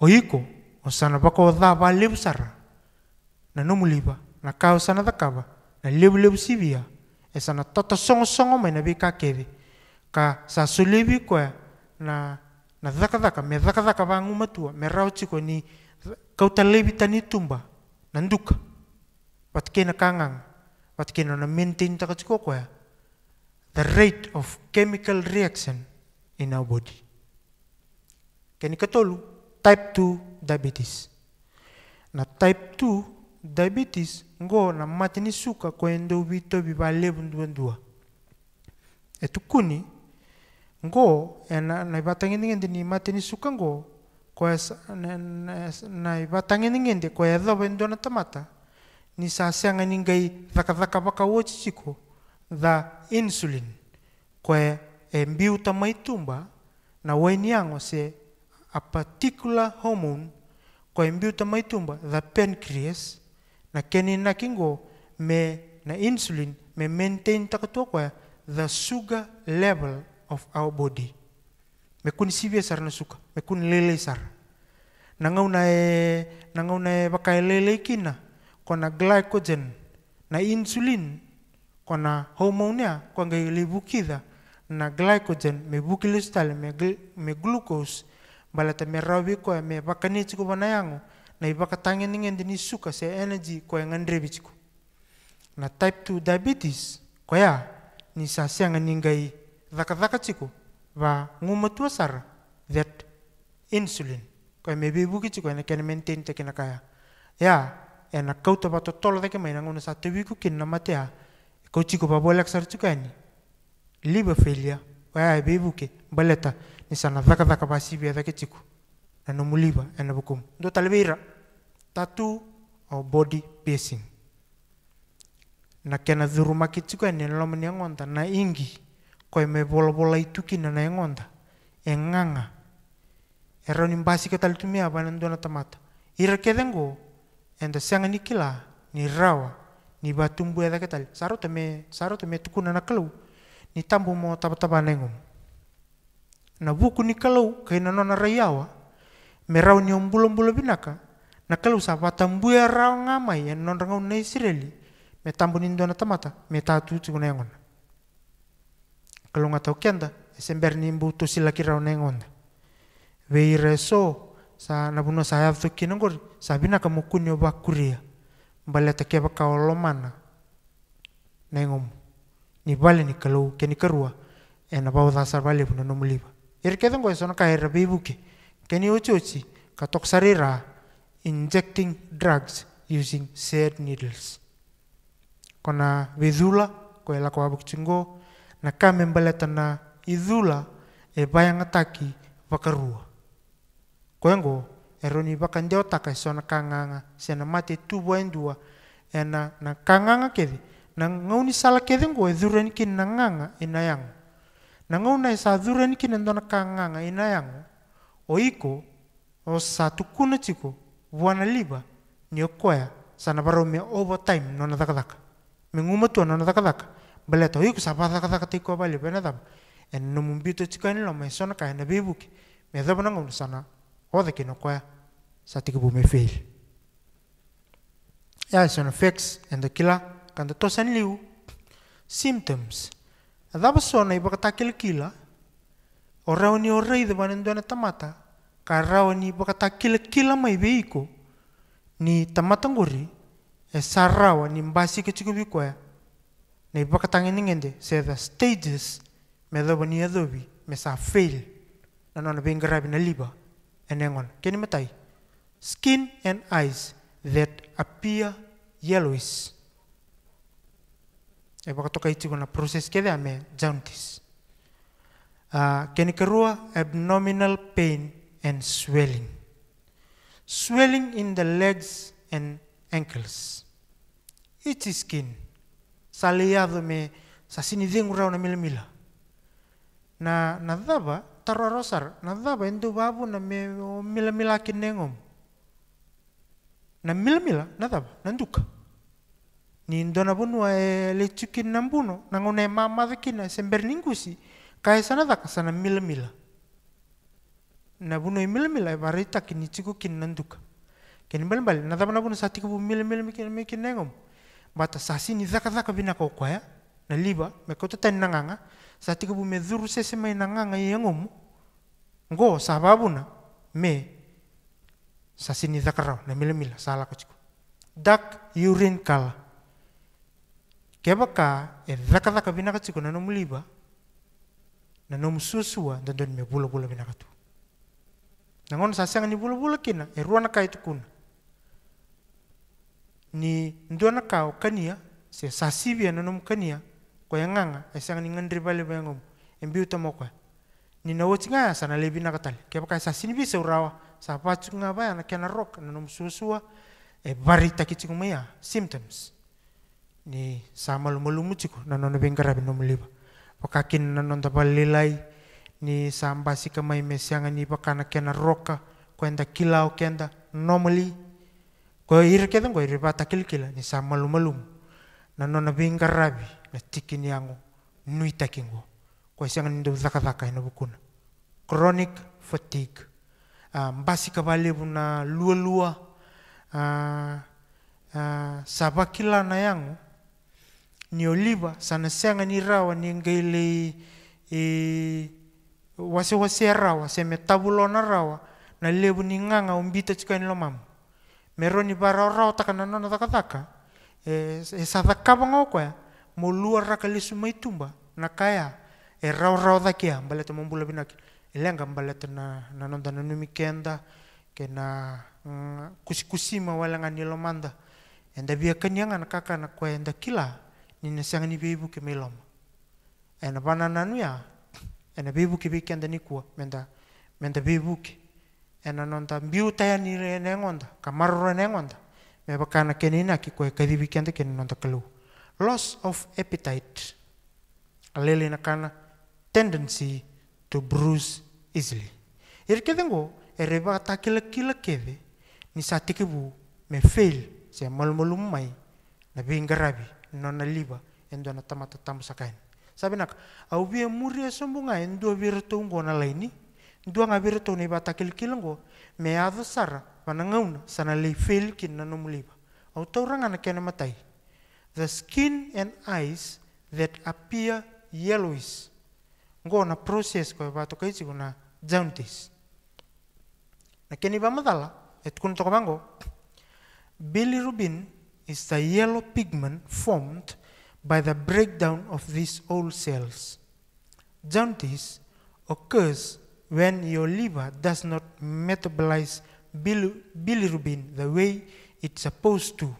oiko osana pakaoca sara na numuliva na sana cakava na lebulebu sibya esana tatosongosongo mai na vikakeve ka sa solebikoya na na cakacaka me cakacaka vagumatua me raochiko ni kautalevi tani tumba na duka vatikena kang'ang'a vatikena na maintain takachiku okoya the rate of chemical reaction in our body. Kenikatolu, type 2 diabetes. Na type 2 diabetes ngo na matini suka kwendo bito bibalebu ndwendwa. Etukuni ngo na na ibatangenengende ni matini suka ngo kwa na na, na ibatangenengende kwa yadha wendo na tamata ni sasianga ningai thaka thaka baka the insulin kwe e mbiuta maitumba na wainiango se a particular hormone kwe e mbiuta maitumba the pancreas na keni na kingo me na insulin me maintain takatua kwe the sugar level of our body me kuni sivia sara na suka me kuni lele na ngau na e ngau na e bakai lele kina kona glycogen na insulin kona homounea kwanga ilibukitha na glycogen me bukilistale me, gl me glucose balata me rawi ko me bakanitsi ko banayango na ibaka tangeni ngendi ni suka se energy ko ngandrebitsiko na type 2 diabetes ko ya ni sasianga ningai dhaka dhaka tsiko va nguma tua sara that insulin ko me bibukitsiko na ken maintain te tekena kaya ya ena kauta bato tolo batotolo dake mainangona sa tebiku kinna matea kochi ko kochiko babolak sarchukani liba felia waya bebuke baleta ni nisana vaka vaka bia vake chiku na muliba ena bukum ndo talibira tatu au body piercing na kena dhuruma kichukani nalomani ngonda na ingi ko me bolobola itukina na ngonda enganga era ni basi ko talitumia bana na tamata ira kedengo enda sanga nikila ni rawa ni batumbu ya ketal saro teme saro teme tukuna na kalu, ni tambu mo taba taba nengom na buku ni kalau kaina nona rayawa merau ni ombulom bulo binaka na kalu sapa tambu ya rau ngamai ya non rangau na isireli me tambu ni ndona tamata me tatu tukun nengon kalu ngatau kianda esember ni mbu tu sila na nengon vei reso sa nabuno saya tu kinongor sabina kamu kunyo bakuria bala ta keba kaolo mana na ingom ni bale ni kalau ke ni karua e na bau dasar bale puna no muliba ir ke dongo eso na ka era bibuke ke ni uchi uchi ka injecting drugs using shared needles kona vizula, ko ela ko abuk chingo na kame bala tana izula, e bayang ataki vakarua koengo roni bakandeo taka so na kanganga se na mate tubu dua ena na kanganga keve na ngauni sala keve go edhureni kin na nganga ina e yangu na ngauna isa e dhureni kin ndona kanganga ina e o iko o sa tukuna chiko wana liba ni okoya sana barome overtime nona dakadaka menguma tu nona dakadaka baleto iko sa badakadaka tiko bali bena daba en no mumbito chiko en lo mesona ka en bibuki me daba na ngauna sana Όδε κοινοκοέ. så att det går med fel. Ja, ya, sån effects and the killer kan det liu symptoms. Ada persona iba kata kil kila orang ni orang itu banen dona tamata karena ni iba kata kil kila mai beiko ni tamata ngori esarawa ni mbasi kecukupi kwa ya. na iba kata ngene ngende se the stages medoba ni adobi sa fail na nona bengra bina liba enengon Keni matai. skin and eyes that appear yellowish. E waka toka iti kona process kede ame jaundice. Uh, ah, keni kerua abdominal pain and swelling. Swelling in the legs and ankles. Itchy skin. Saliado me sa dengurau na mila mila. Na tararosar? tarorosar nadaba endo babu na me mila mila kinengom. na mila na dava na duka ni dona bunu e le tsukini na buno na ngona e mamacakina se bere nigusi ka e sa na daka sa na milamila na vunua e milamila e varai taki ni tsikukini na duka keni balibali na dava na vunua sa tiki mikin milamila mikina egomo bata sa si bina dakadaka vinakokoya na liva me kototani na sa me duru sese mai na gaga go sababuna me sasini zakarau na mila mila sala dak yurin kala keba ka e zaka zaka bina na nomu liba na nomu susua dan don me bula bula bina katu nangon ya, sasiang ni bula bula kina e ruana kai tukuna ni nduana kau kania se sasibia na nomu kania kwa yanganga e sang ni ngandri bale kwa ni na wotinga sana lebi na katale keba ka sasini urawa sa patsuk nga baya na kena rok na num susua e eh, bari takitik maya symptoms ni sama lu melumucik na non bengkara bin num pakakin na non lilai ni sambasi kamai mesianga ni pakana kena roka kwenda kilau kenda normally ko ir kedang ko ir bata kilkila ni sama lu na non bengkara bi na tikini yango nui takingo ko sianga ni do zakazaka ina bukuna chronic fatigue mbasika ah, balebu na lualua ah, ah, sabakila na yangu ni oliva sana senga ni rawa ni ngele e, eh, wase wase rawa seme tabulo na rawa na lebu ni nganga umbita chika ni lomamu mero ni bara rawa taka na nona taka taka e, eh, e eh, sadaka mo lua molua rakalisu maitumba na kaya e rawa rawa dakia mbale tomombula binaki lenga mbalata na nanonda na numikenda ke na mm, ma kusikusima walanga nilomanda enda bia kanianga na kaka na kwa enda kila nina sanga ni bibu ke meloma ena bana nanu ya ena bibu ke bikenda menda menda bibu ke ena nonda mbiu taya ni renengonda kamarro renengonda mebakana kenina ki kwa kadi bikenda keni nonda kalu loss of appetite alele na tendency to bruise easily. Irik itu ere ereba ta kila kila kebe, ni sati kibu me fail, se mal malum mai, na bingarabi, no na liba, endo na tamata tamu sakain. Sabi nak, au bia muri esombunga endo birto ngo na laini, endo nga birto ne ba ta kila kila ngo, me ado sara, sana lei fail kin na no muliba. Au tauranga na kena matai. The skin and eyes that appear yellowish. Ngo na process ko ba to kai na. jaundice. Lakini pamadhala, etkun tokobango, bilirubin is the yellow pigment formed by the breakdown of these old cells. Jaundice occurs when your liver does not metabolize bilirubin the way it's supposed to.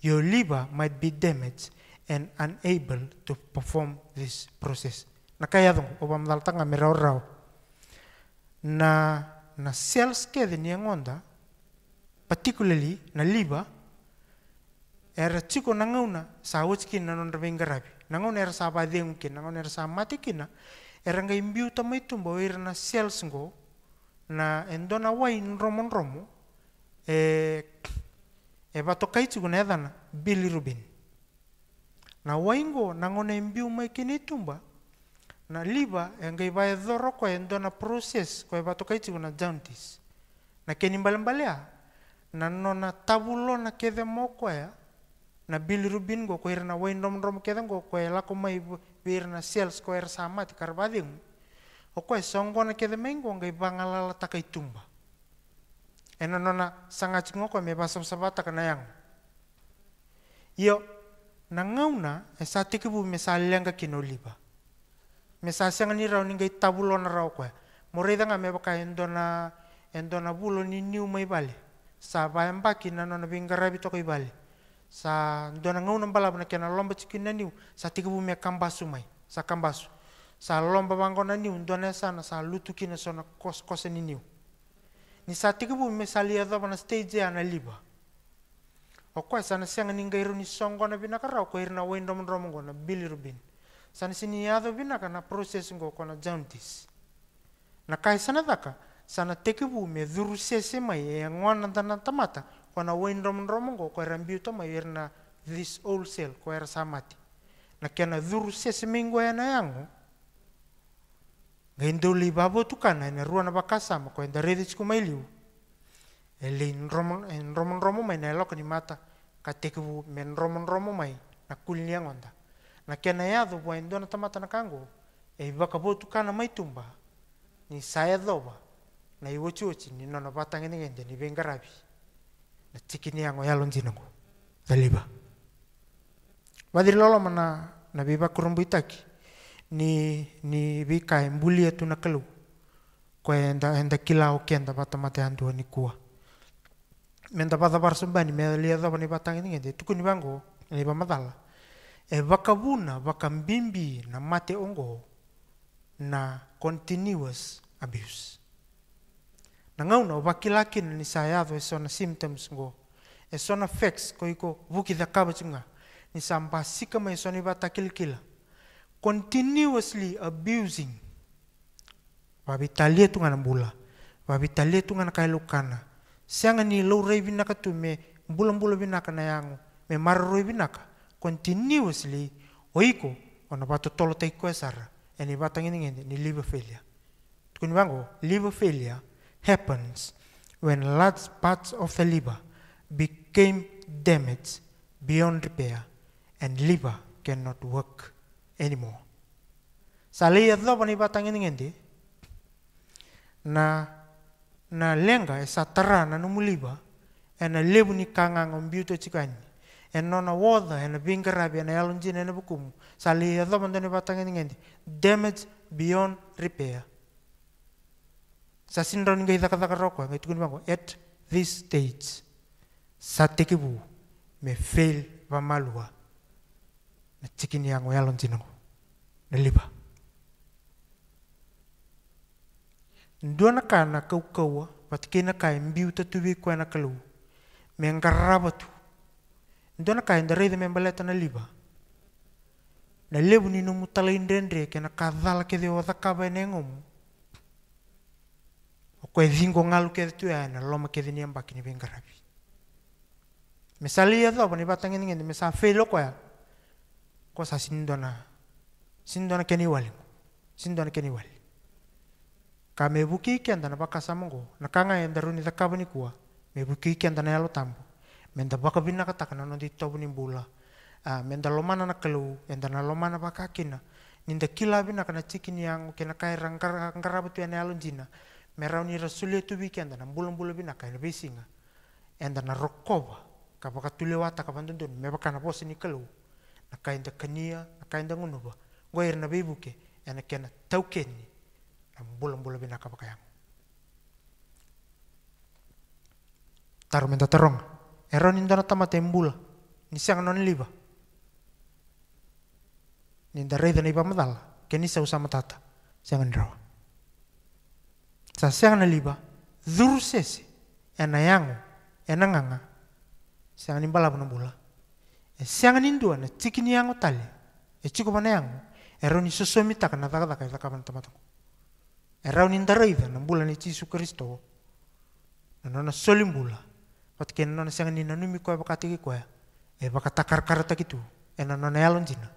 Your liver might be damaged and unable to perform this process. Nakaya dong, obam daltang na, na cells kedhini ngonda particularly na liver era chiko nangauna sa wuch kina non ravengarabi nangauna era sa badeng kina nangauna era sa mati kina era ngai mbiu tamai tumbo era na cells ngo na endona wai romon romo e e batokai chiko na edana bilirubin na waingo nangauna mbiu mai kini tumba na liver enga iva edhoro kwa endo na process ko iva toka itsi kuna jaundice na keni mbalembalea na nona tavulo na kethe ya na bilirubin go koir na waindom-dom kethe go ko koe lako mai vir na cells koir samati karvading o koe songo na kethe maingo enga iva ngalala taka itumba na nona sangachingo ko me basam sabata kana yang iyo na ngauna esa tikibu mesalenga kinoliba me sa sanga ni rau ninga tabulo na rau kwa moreda danga me baka endona endona bulo ni niu mai bale sa ba emba ki na no binga rabi to bale sa ndona ngau na bala na kena lomba na niu sa bu me kambasu mai sa kambasu sa lomba bango na niu ndona sana sa lutu ki kina sona kos kos ni niu ni sa bu me sa salia dava na stage ana liba o kwa na sanga ninga iru ni songo songona binaka rau ko irna wendo mndromo na bilirubin sini yado vina kana process ngo kona jantis na kai sana daka sana tekibu me dhuru sese mai e ngwana dana tamata kona wendrom ndrom ngo ko rambiuto mai erna this old cell ko era samati na kena dhuru sese mingo na yangu ngendo li babo tukana na ruana bakasama ko enda redhi kumailiu eli ndrom ndrom ndrom mai na lokoni mata kateki men ndrom ndrom mai na kulilia ngonda nakenayathu bwa indua natamata nakangu botu e kana maitumba saya thoba na iwo chochi ninona batang'enegende nibengarabi na ni yang'o yalo nzinango thaliba lolo mana na kurumbu itaki ni ni bikae mbulia tu na kalu kwenda enda kila mate batamate ni kuwa menda bathabar sumbani melia thoba ngende tuku nibango nibamathala vakavuna e, vakambimbi na mate ongo na continuous abuse na nangauna ovakilaki na nisayavo esona symptoms go esona facts koiko vukicakava cinga nisa basikama esona ivatakilikila continuously abusing vavitalia na bula vavitalia tungana kaelukana sianga ni lourai vinaka tu me bulabula vinaka na yangu me mararoi vinaka continuously oiko ona bato tolo tai kwesara and bata tangi ngende ni liver failure tukuni liver failure happens when large parts of the liver became damaged beyond repair and liver cannot work anymore sali yadlo pani bata tangi ngende na na lenga esa tara na numuliba na lebu ni kanga ngombiuto chikani enona woda ena the ena yalunjin ena bukumu sali yodo mandoni batangen ngendi damage beyond repair sa syndrome ngai thaka thaka roko ngai tukuni bango at this stage satekibu me fail vamalua na chikini yango yalunjin ngo neliba nduana kana kaukaua patikina kai mbiu tatubi kwena kalu mengaraba ndio na kaenda raitha membaleta na liba na lebu levu nino mutala indrendreke na kathala kethe otha kava ene ng'omu zingo ng'alu kethe ya na loma ni niambaki ni mesali ya yethova ni ngende vatang'ening'eni misa feilo kwaya kosa sindona sindona keniwalingo sindona keniwali kamevuki ikenda na vakasa mungu na kang'aenda runi thakava nikuwa mevuki ikenda na yalo tambo Menta baka bina kata kana no di tobu bula. Uh, ah, menta loma na kelu, enta na lomana baka kina. Ninda kila bina kana cikin yang kena kai rangkar rangkar batu ane alun jina. Merau ni rasuli tu enta na bulan bulan bina kai lebih besinga. Enta na rokoba. Kapaka tak kapan tuntun, mebaka na posi ni kelu. Na kai enta kania, na kai enta ngunuba. Goyer na ke ena kena tau keni. Na bulan bulan bina kapa yang. Taruh menta terong. Eron indana tama tembula. Nisang non liba. Ninda rei dan iba matala. Keni sa usama tata. Sangan ndrawa. Sa na liba. Zur sesi. Ena yangu. Ena nganga. Sangan imbala puna bula. E sangan nindua na ni yangu tali. E ciku mana yangu. Eron isusu mitaka na daga daga e taka pana tama tama. Eron ninda rei bula ni cisu kristo. Nona solimbula. wat ken non sanga ni nanu mi koe bakati ki koe e kar kar ta kitu e na nona yalon jina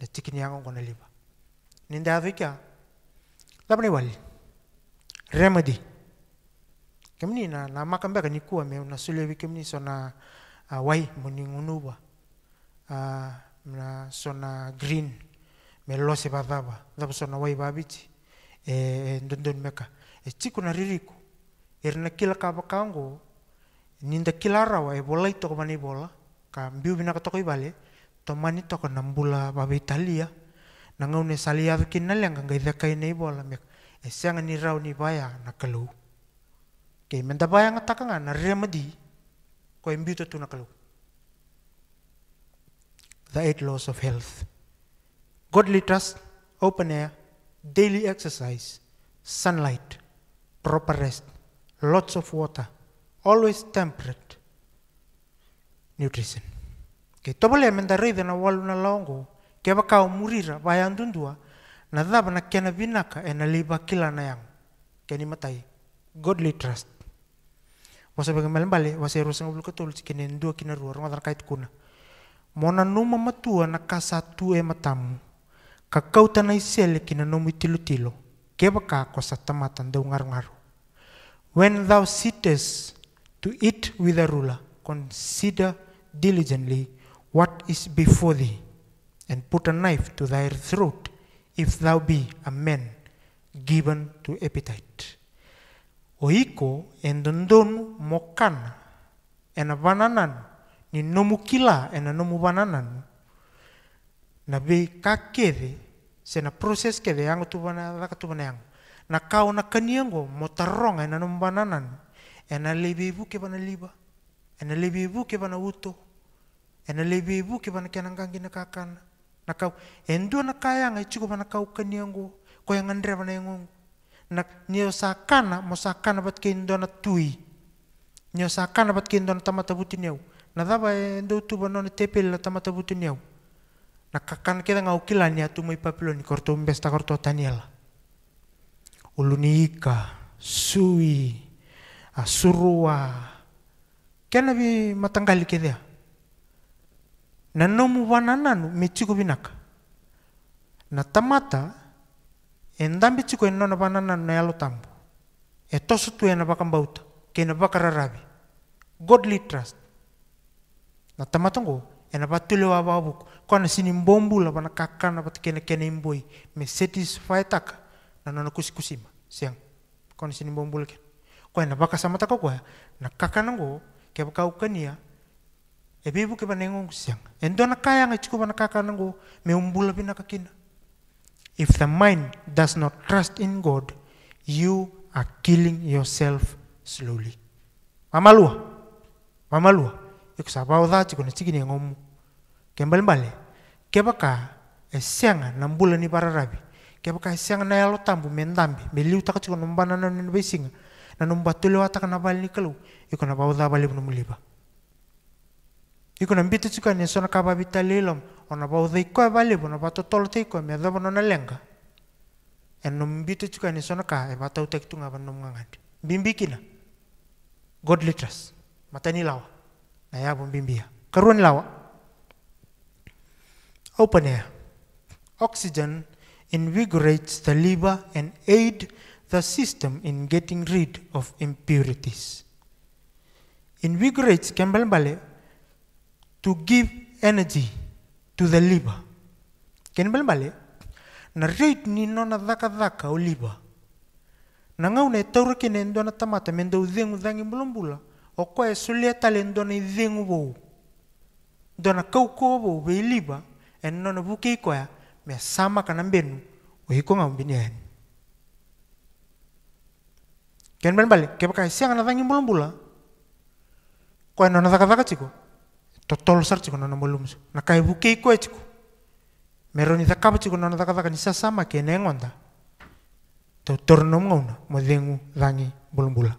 na tiki ni yangon kona liba ni nda avi kia labani wali remedy kemni na na makam baka ni kua me na sulewi kemni so na uh, wai mo ni ngunuwa uh, na so na green me lose bababa dabo so na wai babiti e, e ndondon meka e tiku na ririku e rina kila kabaka ngo ninda kilara wa ebola itu kemana ebola kambiu biu bina katoko ibale tomani toko nambula babe italia nanga une salia bikin nali yang ngai dakai nei bola mek esiang ni rau ni baya na kalu ke menta baya ngatakanga na remedi ko embiu tu na the eight laws of health godly trust open air daily exercise sunlight proper rest lots of water always temperate nutrition ke tobole men da na walu na longo ke ba ka murira ba ndundua na dhaba na kena binaka ena liba kila na yang keni matai godly trust wasa baga melembali wasa rusa ngobul ketul kini ndua kina ruwa ronga kait kuna mona numa matua na kasatu e matamu kakau tana isele kina nomu tilu tilo keba kosa tamatan dau ngaru when thou sittest to eat with a ruler. Consider diligently what is before thee, and put a knife to thy throat, if thou be a man given to appetite. Oiko endondon mokan, and bananan, ni nomukila ena and nomu bananan. Na be kakede, se na proses kede ang tubana, ang na kau na kaniango, motarong ena a nomu bananan. Ena lebe ibu ke bana liba ena lebe ibu ke bana uto ena lebe ibu ke bana kenangangi na kakan na kau endo na kaya ngai cukup bana kau ngu ko yang andre bana ngu na nio sakana mo sakana bat ke endo na tui nio sakana bat ke endo na tamata buti niau na daba endo tu bana na tepel na tamata buti niau na kakan keda ngau kilani atu mo ni korto mbesta korto taniela uluni ika sui asurua kena bi matanggal kedea nanu mubanananu michiko vinaka na tamata endambi chiko enno na banananu na yalo tambo etoso tu ena bakambauta kena vakararavi godly trust na tamata ngo ena batule wa babuku kona sini mbombu la bana kakana kena kene imboi me satisfy taka na nona kusikusima siang kona sini mbombu kena kwa na baka sama tako kwa na kakanango ke baka ukania e bebu ke ngong siang endo na kaya nga e chiko bana kakanango me umbula bina kakina if the mind does not trust in God you are killing yourself slowly Mama mamalua iku sabau dha chiko na chikini ngomu ke mbalimbali ke baka e siang na mbula ni bararabi ke baka e siang na e tambu mendambi meliu taka chiko na na num batulo ata kana bal ni kalu iko na bauda bali no muliba iko na bitu tsika ni sona kaba bitalilom ona bauda iko bali bona bato tolte iko me da bona lenga en num bitu tsika ni sona ka e batau tek tunga ban num ngangandi bimbikina god letters matani lawa na ya bimbia karuan lawa open air oxygen invigorates the liver and aid the system in getting rid of impurities. Invigorates Kembelmbale to give energy to the liver. Kembelmbale na rate ni nona dhaka dhaka o liver. Na ngau ne na kene ndona tamata mendo udhengu dhangi mbulumbula o kwa sulia tale ndona idhengu vou. dona kauko vou vei liver en nona vuki koya mea sama kanambenu o hiko ngau Jangan main balik, kepa kai siang anak tangi belum bula. Kau yang nona kata ciku, totol sar ciku nona belum su, nak kai buke iku ciku. Meroni tak kapa ciku nona kata kan sama kene ngonda. Totor nom ngona, mau dengu tangi belum bula.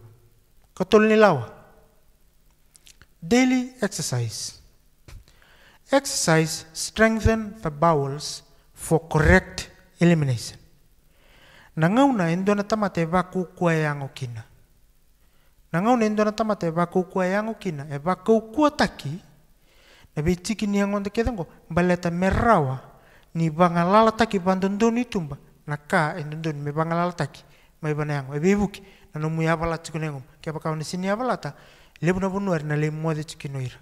Kotol ni lawa. Daily exercise. Exercise strengthen the bowels for correct elimination. na ngauna endwana tamate vakuukua eyang'ukina na ngauna endwana tamate vakuukua eyang'ukina evakaukua taki na veitsikiniya ng'onde kethengo valeta merawa ni vang'alala taki vantontoni itumba na kaa entontoni mevang'alala taki maivana yango eveivuki na nomuyavala tsikuna eng'oma kevakaonesini yavalata levuna vunuari na leimwathe tsikinoira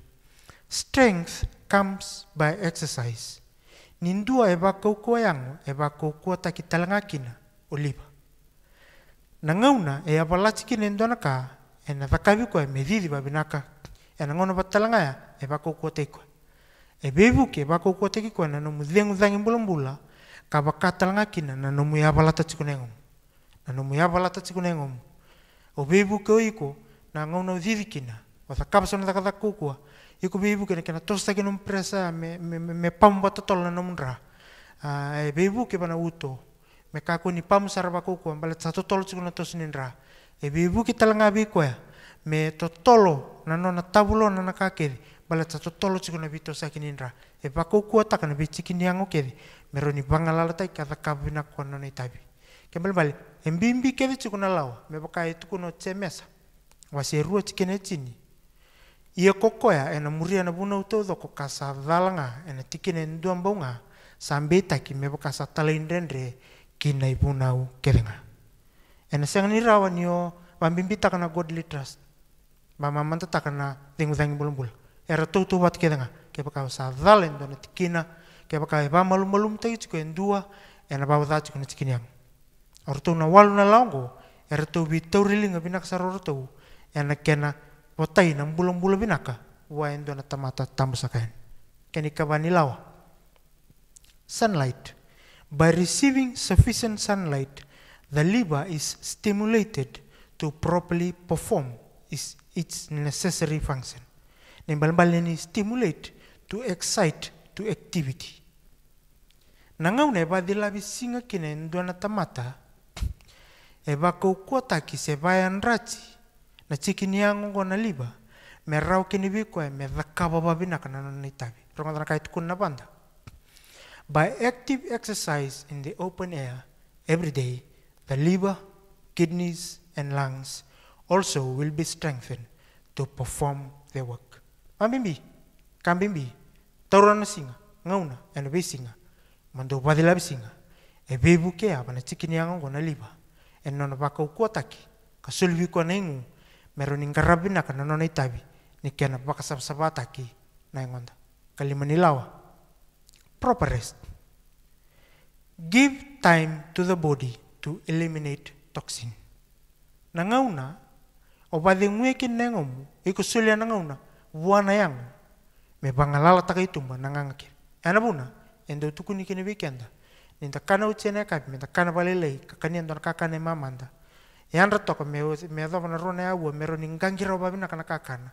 strength comes by exercise nindua evakaukua yango evakaukua taki talang'akina oliva. Na ngauna e apalachi ki nendona ka e na takavi koe me didi vavinaka e na ngono batalanga ya e vakokua tei koe. E vevu ki e vakokua teki koe na nomu dengudagi bulabula ka vakatalagakina na nomu e ya avalata tikunaegomo na nomu e ya avalata o vevu oiko o na ngauna o didikina o takava iko vevu ki na kena tosaki nomu presa ya me, me, me, me pamu vatatolo ah, e na nomu dra. Uh, e vevu ki uto meka aku ni pam sarbaku kuku ambalat satu tolo cikuna tos nindra ebi ibu kita lenga biku ya me to tolo nano na tabulo na nakakir balat satu tolo cikuna bito nindra e baku ku tak na be cikin yang okeri ni kata kabina ku nano itabi embimbi balik embi embi cikuna lawa me baka itu kuno cemesa waserua cikene cini ia kokoya ena muria na buna utau doko kasa dalanga ena tikine ndua mbonga sambeta ki mebo kasa rendre kina ipunau kerenga. Ena seng ni rawan yo mambimbi takana godly trust. Mama mantu takana tingu tangi bulum bul. Era tu tu bat kerenga. Kepa kau sadal endo na tikina. Kepa kau eba malum malum tai cuko endua. Ena bau ta cuko na tikiniang. Ortu na walu na longo. Era tu bitau rilinga binak tu, Ena kena potai na bulum bulum binaka. Wa endo na tamata tambusakain. Keni kabani Sunlight. By receiving sufficient sunlight, the liver is stimulated to properly perform its, its necessary function. Nimbal-balan is stimulate to excite to activity. Nangauna eba dilabi singa kine nduana tamata, eba kukwata kise bayan rati, na chiki niango na liba, merau kini bikwe, medhakaba babina kananonitabi. Rongadana kaitukun na banda. By active exercise in the open air every day, the liver, kidneys, and lungs also will be strengthened to perform their work. Mambimbi, kambimbi, taurana singa, ngauna, and visinga, mando badila singa, e bebu ke abana tikini ango na liver, and nona baka ukuataki, kasulvi kwa nengu, meron ingarabi na kana kananona itabi, ni kena baka sabsabataki na ingonda. Kalimanilawa proper rest. Give time to the body to eliminate toxin. Nangauna, o wadengwe ki nengomu, ikusulia nangauna, wana yang, me bangalala takaitumba nangangakir. Anabuna, endo tukuni kini weekenda, ninta kana uchene kapi, minta kana balilei, kakani endo kakane mamanda. Yandra toko me, me adobana rona ya uwa, mero ningangira obabina kana kakana.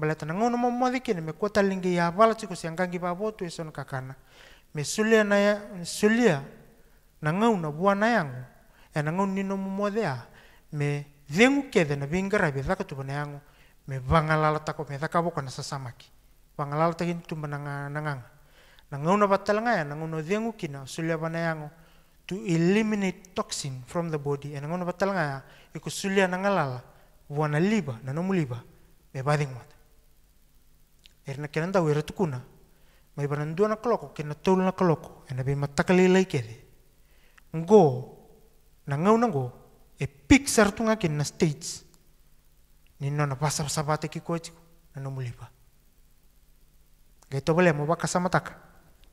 Balata na ngono momo me kota lingi ya bala chiko siangangi babotu eson kakana. Me sulia na ya, sulia na ngau na bua na yangu. E na ngau nino momo dea. Ya, me zengu kede na bingara be daka tuba na yangu. Me bangalala tako me daka boka na sasamaki. Bangalala takin tumba na nganga. Na ngau na batalanga ya na ngau na dengu kina sulia bana yangu. To eliminate toxin from the body. E na ngau na batalanga ya. Iko sulia na ngalala. Buana liba na nomu liba. Me bading mata. erna kena wira tukuna mai banan dua na kaloko kena tolu na kaloko ena be matakalelai kere go na ngau na go e pixar tunga kena stage nino na pasa sabate ki kochi na no mulipa gaito bale mo baka samataka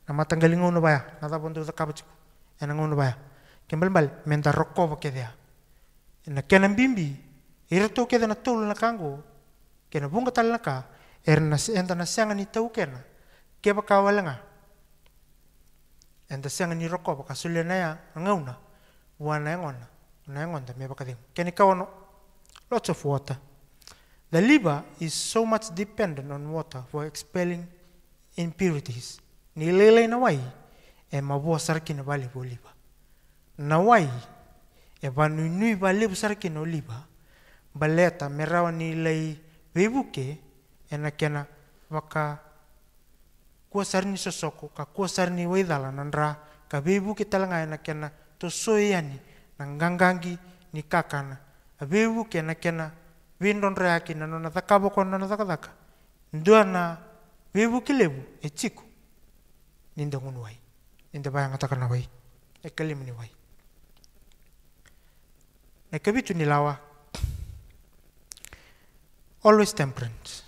na matanggaling uno baya na tapondo ta kapachiku ena uno baya kembal bal menta rokko ke dia bimbi ira to ke na na kango kena bunga tal na ka Ernas entana sangani taukena keba kawalanga. Enta sangani roko baka sulena ya ngauna wana engona na engonda meba kading. Keni kawono lots of water. The liver is so much dependent on water for expelling impurities. Ni lele na wai e mabua sarki na bali bo liver. Na wai e banunui bali bo sarki na liver. Baleta merawa ni lei bebuke ena kena waka kua sarni sosoko ka kua sarni waidala nan ra ka bebu ke langa ena kena to soiani na ganggangi ni kakana a bebu ke ena kena windon re aki na nona na nona thakadaka ndua na bebu kilebu e chiku ninde ngunu wai ninde bayanga takana wai e kalimu ni wai na kabitu ni lawa always temperance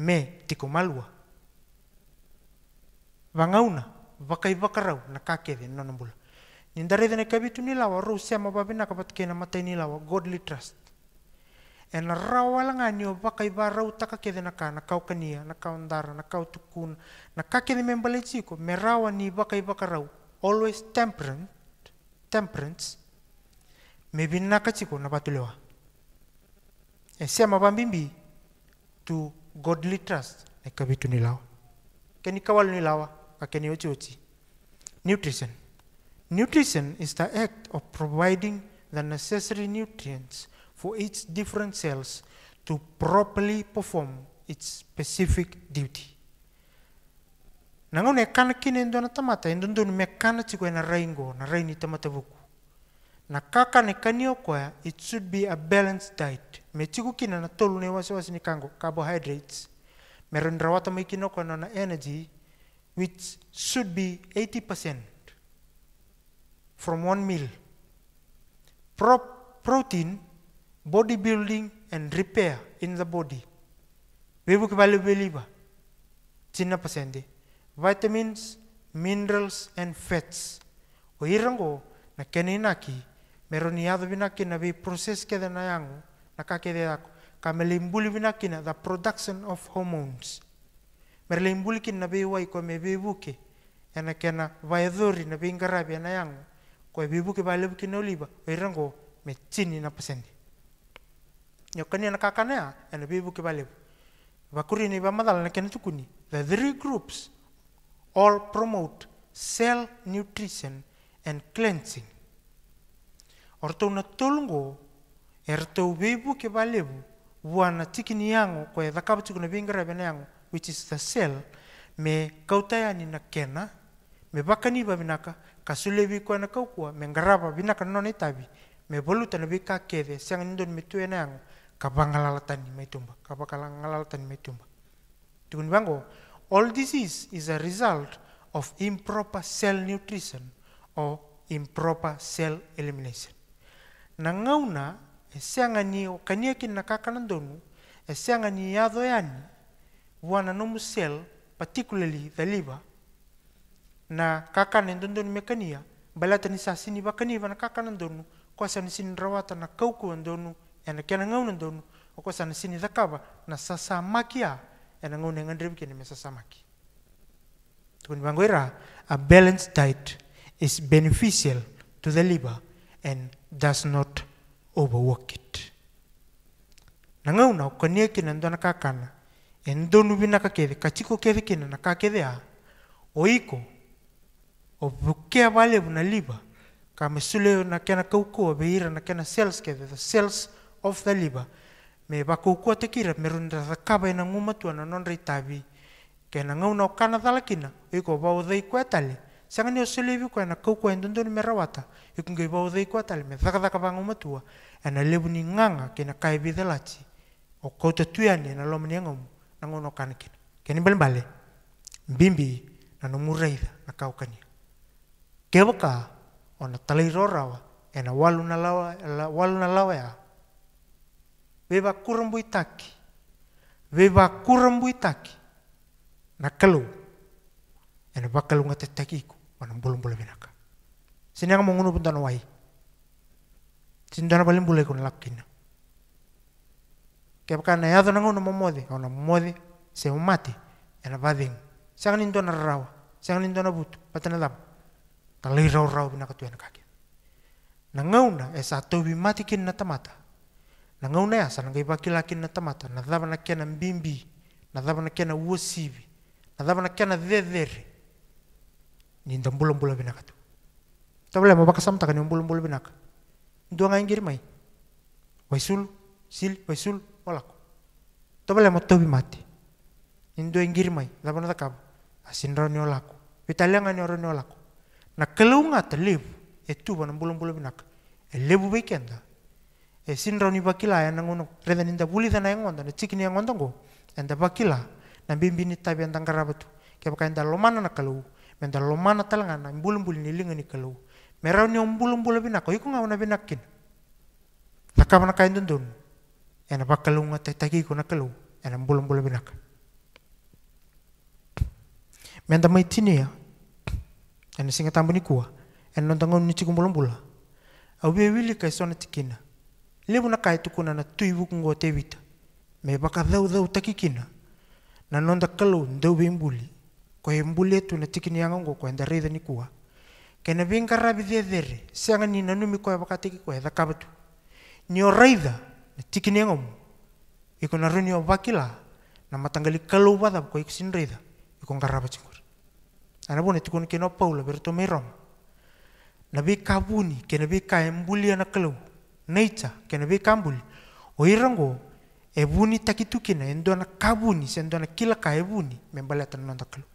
me tiko malua. Vangauna, wakai wakarau na kakeve nonambula. Nindare dene kabitu nilawa rusia mababina kapat na matai nilawa godly trust. En rawala ngani o wakai warau taka kede na ka na kaukania na kaundara na kau tukun na kakede membale chiko me rawa ni wakai wakarau always temperance temperance me binaka chiko na batulewa. En Esia mabambimbi tu godly trust eka vitu ni keni kawal ni lawa kakeni ochi ochi nutrition nutrition is the act of providing the necessary nutrients for each different cells to properly perform its specific duty nangone kana kine ndo na tamata endo ndo mekana chiko na raingo na raini tamata buku na kaka nekani okua it should be a balanced diet me tikukina na tolu ne wasi ni kango carbohydrates me rendra wata na na energy which should be 80% from one meal Pro protein bodybuilding and repair in the body webuki vale veliva చిన్న పసంది vitamins minerals and fats o irango na Meron niya do binakina bi process kada na yang nakakede ako. Kamelimbuli binakina the production of hormones. Merlimbuli kin na bi wai ko me bi buki. Ena kena vaiduri na bi ngarabi na yang. Ko bi buki ba lebuki na oliba. Oirango me chini na pasendi. Nyokani na kakana ya ena bi buki ba lebu. Bakuri ni ba madal na kena tukuni. The three groups all promote cell nutrition and cleansing. Or to tolongo or to beibu ke balebu ua tikini yango kwa dakava tuku na vingarave yango which is the cell me kautaiani na kena me bakani vinaka binaka sulevi koe na kaukua me garava vinaka na nona i me boluta na vikakece siagani doni me tue na yango ka vangalalatani maitumba ka maitumba tukuni vango all disease is a result of improper cell nutrition or improper cell elimination na e ni nanggauna esiangani okaniakin ni yado yani wana musel particularly the liver na kakana ni mekania balatani sasini bakaniva na sa kwasani sini rawata na donu ena kenangaunandonu sana sini dakava na sasamakia ena ngaunengandrevukene mesasamaki tukunivangoira a balanced diet is beneficial to the liver and does not overwork it nangau na konia kina ndona kakana endonu bina kakethe kachiko kethe kina na kakethea oiko bukea obukea vale naliba, kamesule na kena kauku obeira na kena cells kethe the cells of the liver me bakauku atekira merunda thakava ena nguma tuana nonra itavi kena ngau na okana thalakina oiko vautha ikuetale sangani o selevi ko na kau ko endondo ni merawata e kungai bau dei ko atal me thaka thaka bangu matua ana e lebu ni nganga kena kai bi delati o kau te tuiani ana lom ni e e ngom na ngono kana kena kena bal bale bimbi na no mureida na kau kani keboka ona talai rorawa ena walu na lawa la, walu na lawa ya beba kurambu itaki beba kurambu itaki na kalau ena bakalunga tetakiko Orang belum boleh benak. Sini aku mengunu pun tanwai. Sini tuan paling boleh kun lakin. Και έπακα να έδω να γόνο μομόδι. Ο νομόδι σε ομάτι. Ένα είναι το ένα ράο. είναι το ένα από να μου Τα λέει ράο ένα Σε και να ταμάτα. Να γόνα να γαϊπά κιλά και να ταμάτα. Να δάβανα και ένα μπίμπι. Να ένα nintambulan-bulan tu, Tabla ma baka samtaka kan, nintambulan-bulan binaka. Dua ngai ngiri mai. Waisul, sil, waisul, walako. Tabla ma tobi mati. Indo giri mai, asin takaba. Asinra ni olako. Vitalianga ni oro ni lako Na kelunga telebu, etuba nintambulan-bulan binaka. Elebu eh, bekenda. E eh, sinra ni bakila ya nangono. Reda nintambuliza na ngonda na eh, chikini ngonda ngo. Enda bakila, na bimbini tabi antangkarabatu. Kepakain mana na kaluu menda lomana mana tal ngana mbul-mbul ni linga ni kalau merau ni mbul-mbul bina ko iku ngawana bina kin ena bakalu ngata tagi ko ena mbul bula bina ka men tini ya ena singa tambu ni kuwa ena nontangon ni cikum mbul-mbul au be wili kai sona tikina lebu nakai tukuna na tuibu kungo tevita me baka dau dau takikina na nonda kalau ndau be koembule tuna tikinianga ngo kwenda ritheni kuwa kena vingarabithia there sianganina numi koevakatiki kwetha kavatu nioraitha na tikinianga mu iko na runi ovakila na matangali kalau vathavu koikusinraitha iko ngarava cinguri anavone tikuni kena paula veritoma iroma na vikavuni kena vikaembulia na kalau naita kena vikambuli oirango evuni takitukina endona kavuni sendona kila ka evuni membaleta nanonta kalau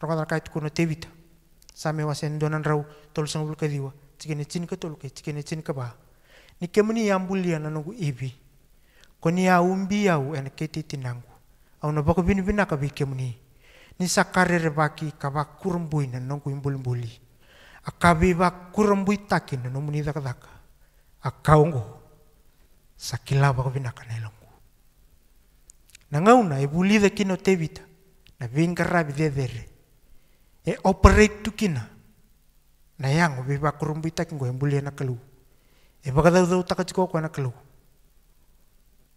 rogana kai kuno tevita same wasen donan rau tol sang bul kadiwa cikene cin ke tol ke cikene cin ke ba ni kemuni nanogu ibi koni ya umbi yau ene keti tinangu au na bako bini bina kabi kemuni ni baki kaba kurumbui nanogu imbul mbuli akabi ba kurumbui takin nanomuni dakadaka akaungo sakila bako bina kanelong Nangauna e bulida kino tevita na vinga rabi de e operate tu kina na yang yango be bakurumbu itaki ngo mbuli na kelu e eh, bakadaudau takatiko ko na kelu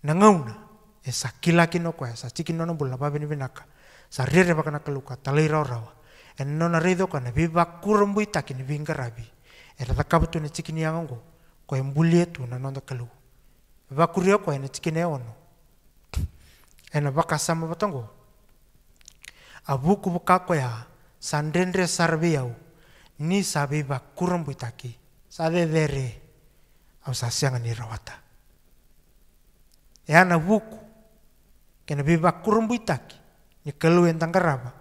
na ngauna e eh, sakila kino ko sa tikino no bulla bula babeni binaka sa rere bakana kelu ka talai ra orawa e na rido ka kana be bakurumbu itaki ni bingarabi e da ka butu ni na tikini yango ko mbuli tu na no na nonda kalu bakuria kwa na tikine ono ena bakasama batango abuku bukakoya ya sandendre sarbiau ni sabiba kurang buitaki sade dere au sasianga ni rawata yana buku kena biba kurang buitaki ni kelu yang tangkaraba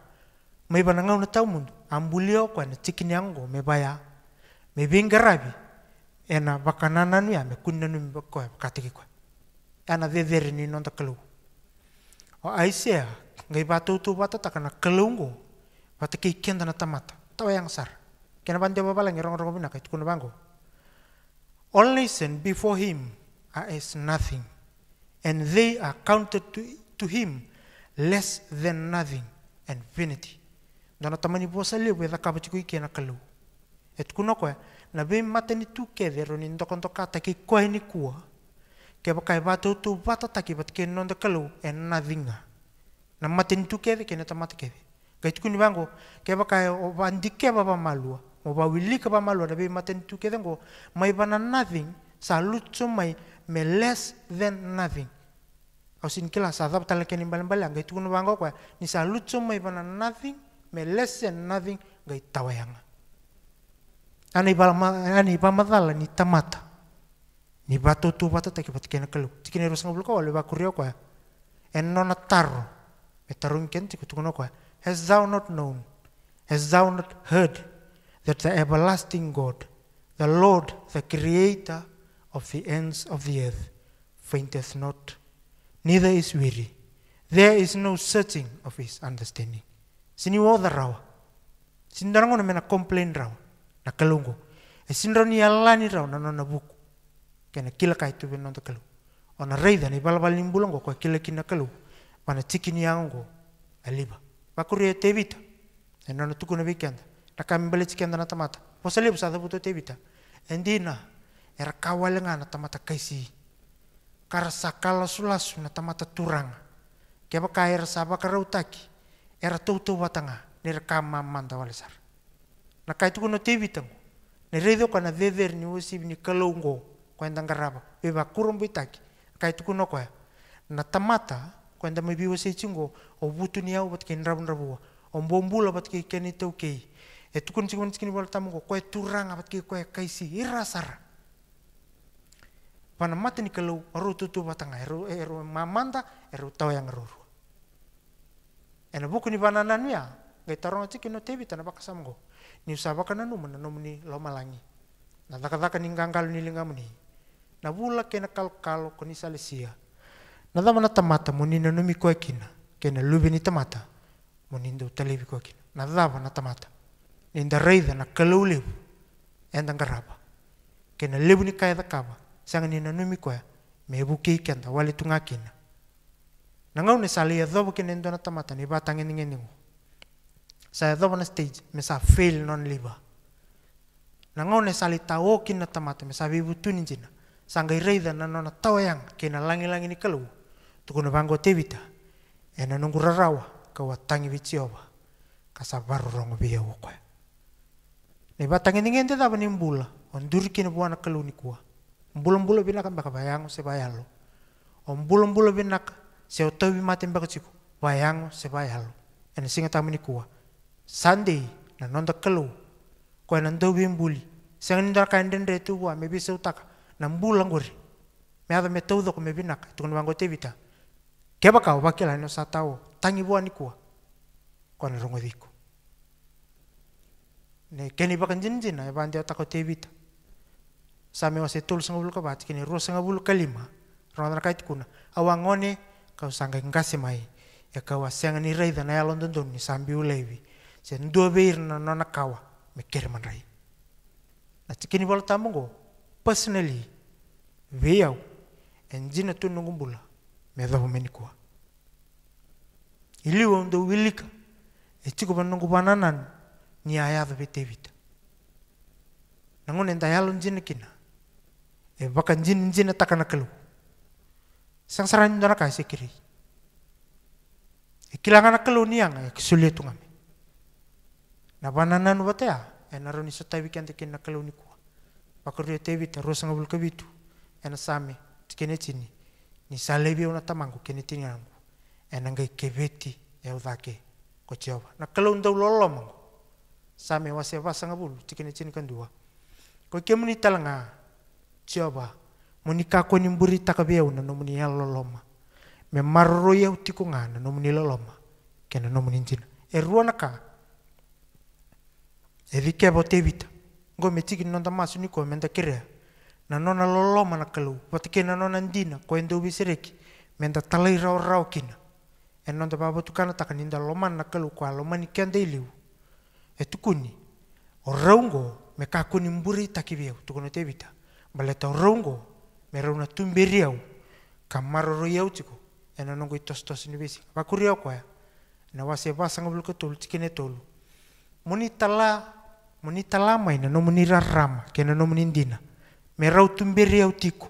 mai banangau na tau mundu ambulio kwa na tikini ango mebaya mebingarabi ena nu ya mekunanu mbakoa katiki kwa de dere ni nonta kelu o aisea ngai batu tu batu takana kelunggu wata ke kenda na tamata tawa yang sar kena bantu apa paling orang orang mina kai kuna bango all listen before him are as nothing and they are counted to, to him less than nothing and vanity Dana tamani bosa le weda kaba chiku ikena kalu et kuna koe na mata ni tu ke vero ni ndokon to kata ki koe ni kua ke bakai batu tu bata taki ki bat ke nondo kalu en nothing na ni tu ke ke na tamata ke kachikuni bango keba kaya obandike baba malua obawilike ba malua dabe maten tu kedengo mai bana nothing salutso mai me less than nothing ausin kila sadap talakeni balambala ngai itukuni bango kwa ni salutso mai bana nothing me less than nothing ngai tawayanga ani balma ani pamadala ni tamata ni bato tu bato taki batikena kalu tikene rosang bulko le bakurio kwa enno nataro metarun kenti kutukuno kwa Hast thou not known? Hast thou not heard that the everlasting God, the Lord, the Creator of the ends of the earth, fainteth not, neither is weary. There is no searching of his understanding. the rawa. Sindarango na mena complain rawa. Na kalungu. E sinroni ni rawa na nona buku. Kena kila kaitu beno na kalungu. Ona reida ni balabalimbulongo kwa kila kina kalungu. Wana tiki ni yangu aliba. Makuria tevita. Eno na tukuna vikenda. Na kami balit kenda na tamata. Posalibu sa tabuto tevita. Endi na. Era kawalenga na tamata kaisi. Karasakala sulasu na tamata turanga. Keba kaira saba karautaki. Era tutu watanga. Nera kama manda walisar. Na kai tukuna tevita ngu. Neredo kana vever ni usib ni kalongo. Kwa endangaraba. Beba kurumbu itaki. Kai tukuna kwa. Na tamata. Na tamata kwenda mi biwa se chingo, o butu ni au bat ken rabun rabu, o la bat kei ken itu kei E tukun tsikun tsikun tamu koe turang bat kei koe kaisi sara Pana mati ni kalau ro tutu batanga eru eru mamanta eru tau yang ru. Ena buku ni nanu ya, ngai tarong tsikun no tebi tana bakasam go. Ni usaba kana nu mana ni loma langi. Na daka daka ni ngangkal ni lingamuni Na bula kena kal kalo koni salesia na mana na tamata moni na numi koe kina ke lubi ni tamata moninda utalevi koe kina na dava na tamata ninda reida na kalau levu enda garaba ke na ni kae dakava sanga nina numi mi koe me evu kei kenda wale tunga kina na ngau ne sale ia dhovo ke na tamata ni vata ya ngenengenengo sa ia ya dhovo na stage mesa sa fail non liva na ngau ne sale kina tamata me sa vivu tuninjina sanga reida na nona tao yang langi-langi ni kalau tukuna bango tevita ena nungurarawa ka watangi vichiowa ka sabaru rongo bia wukwe ne batangi ningente daba nimbula onduri kina buana kaluni kua mbulo mbulo binaka mbaka bayango se bayalo o mbulo mbulo binaka se otobi mate mbaka chiku se ena singa tamini kua sunday na nonda kalu ko ena ndobi mbuli senga nindora tuwa mebisa utaka na mbula ngori me ada me tau doko me binaka tukuna tevita ke baka obakela no tao tangi bua ni kua kona rongo diko ne keni bakan jin na bandi e atako tebita same wase tul sanga bulu kabat keni ro sanga bulu kalima rongo kait kuna awangone kau sangka ngase mai ya e kawa senga ni rei dana ya london doni sambi ulewi sen dua beir na nona kawa me man rei na tikini bolo tamongo personally veiau enjina tu nungumbula medhohomeni kuwa iliwa ndo wilika echiko banongo ni ayado betebita nango nenda yalo kina e baka njini njini takana kelu sang saran ndona ka sekiri e kilangana niang e kisule ngami. na bananan batea ya, e naroni sotai wikende kina kelu ni kuwa baka ruya tebita rusa tikenetini. tikene tsini ni salebi ona tamangu kene tingangu enangai keveti eu dake ko cewa na kalau ndau lolo mangu same wase wasa ngabulu tikene kan kandua ko kemuni talanga cewa muni ko ni mburi takabeu na nomuni ya loloma me marro yau tikunga na nomuni loloma kena nomuni jina e ruona ka e vike bote vita ngo metiki nonda masu ni ko menda kirea lolo mana kelu na ke watike nanona ndina endo bisereki menta talai rau rau kina e non da babo tukana takaninda loman na kalu kwa kian dai iliu e tukuni o raungo me kakuni mburi takibiau tukono tebita baleta o raungo me rauna tumberiau kamaroro iau tiko en non nongo itos tos ni bisi bakuri au ya. na wase basanga bulu ketulu ne tolu moni tala moni tala maina no moni rarama kena no moni ndina me rau tumbere au tiku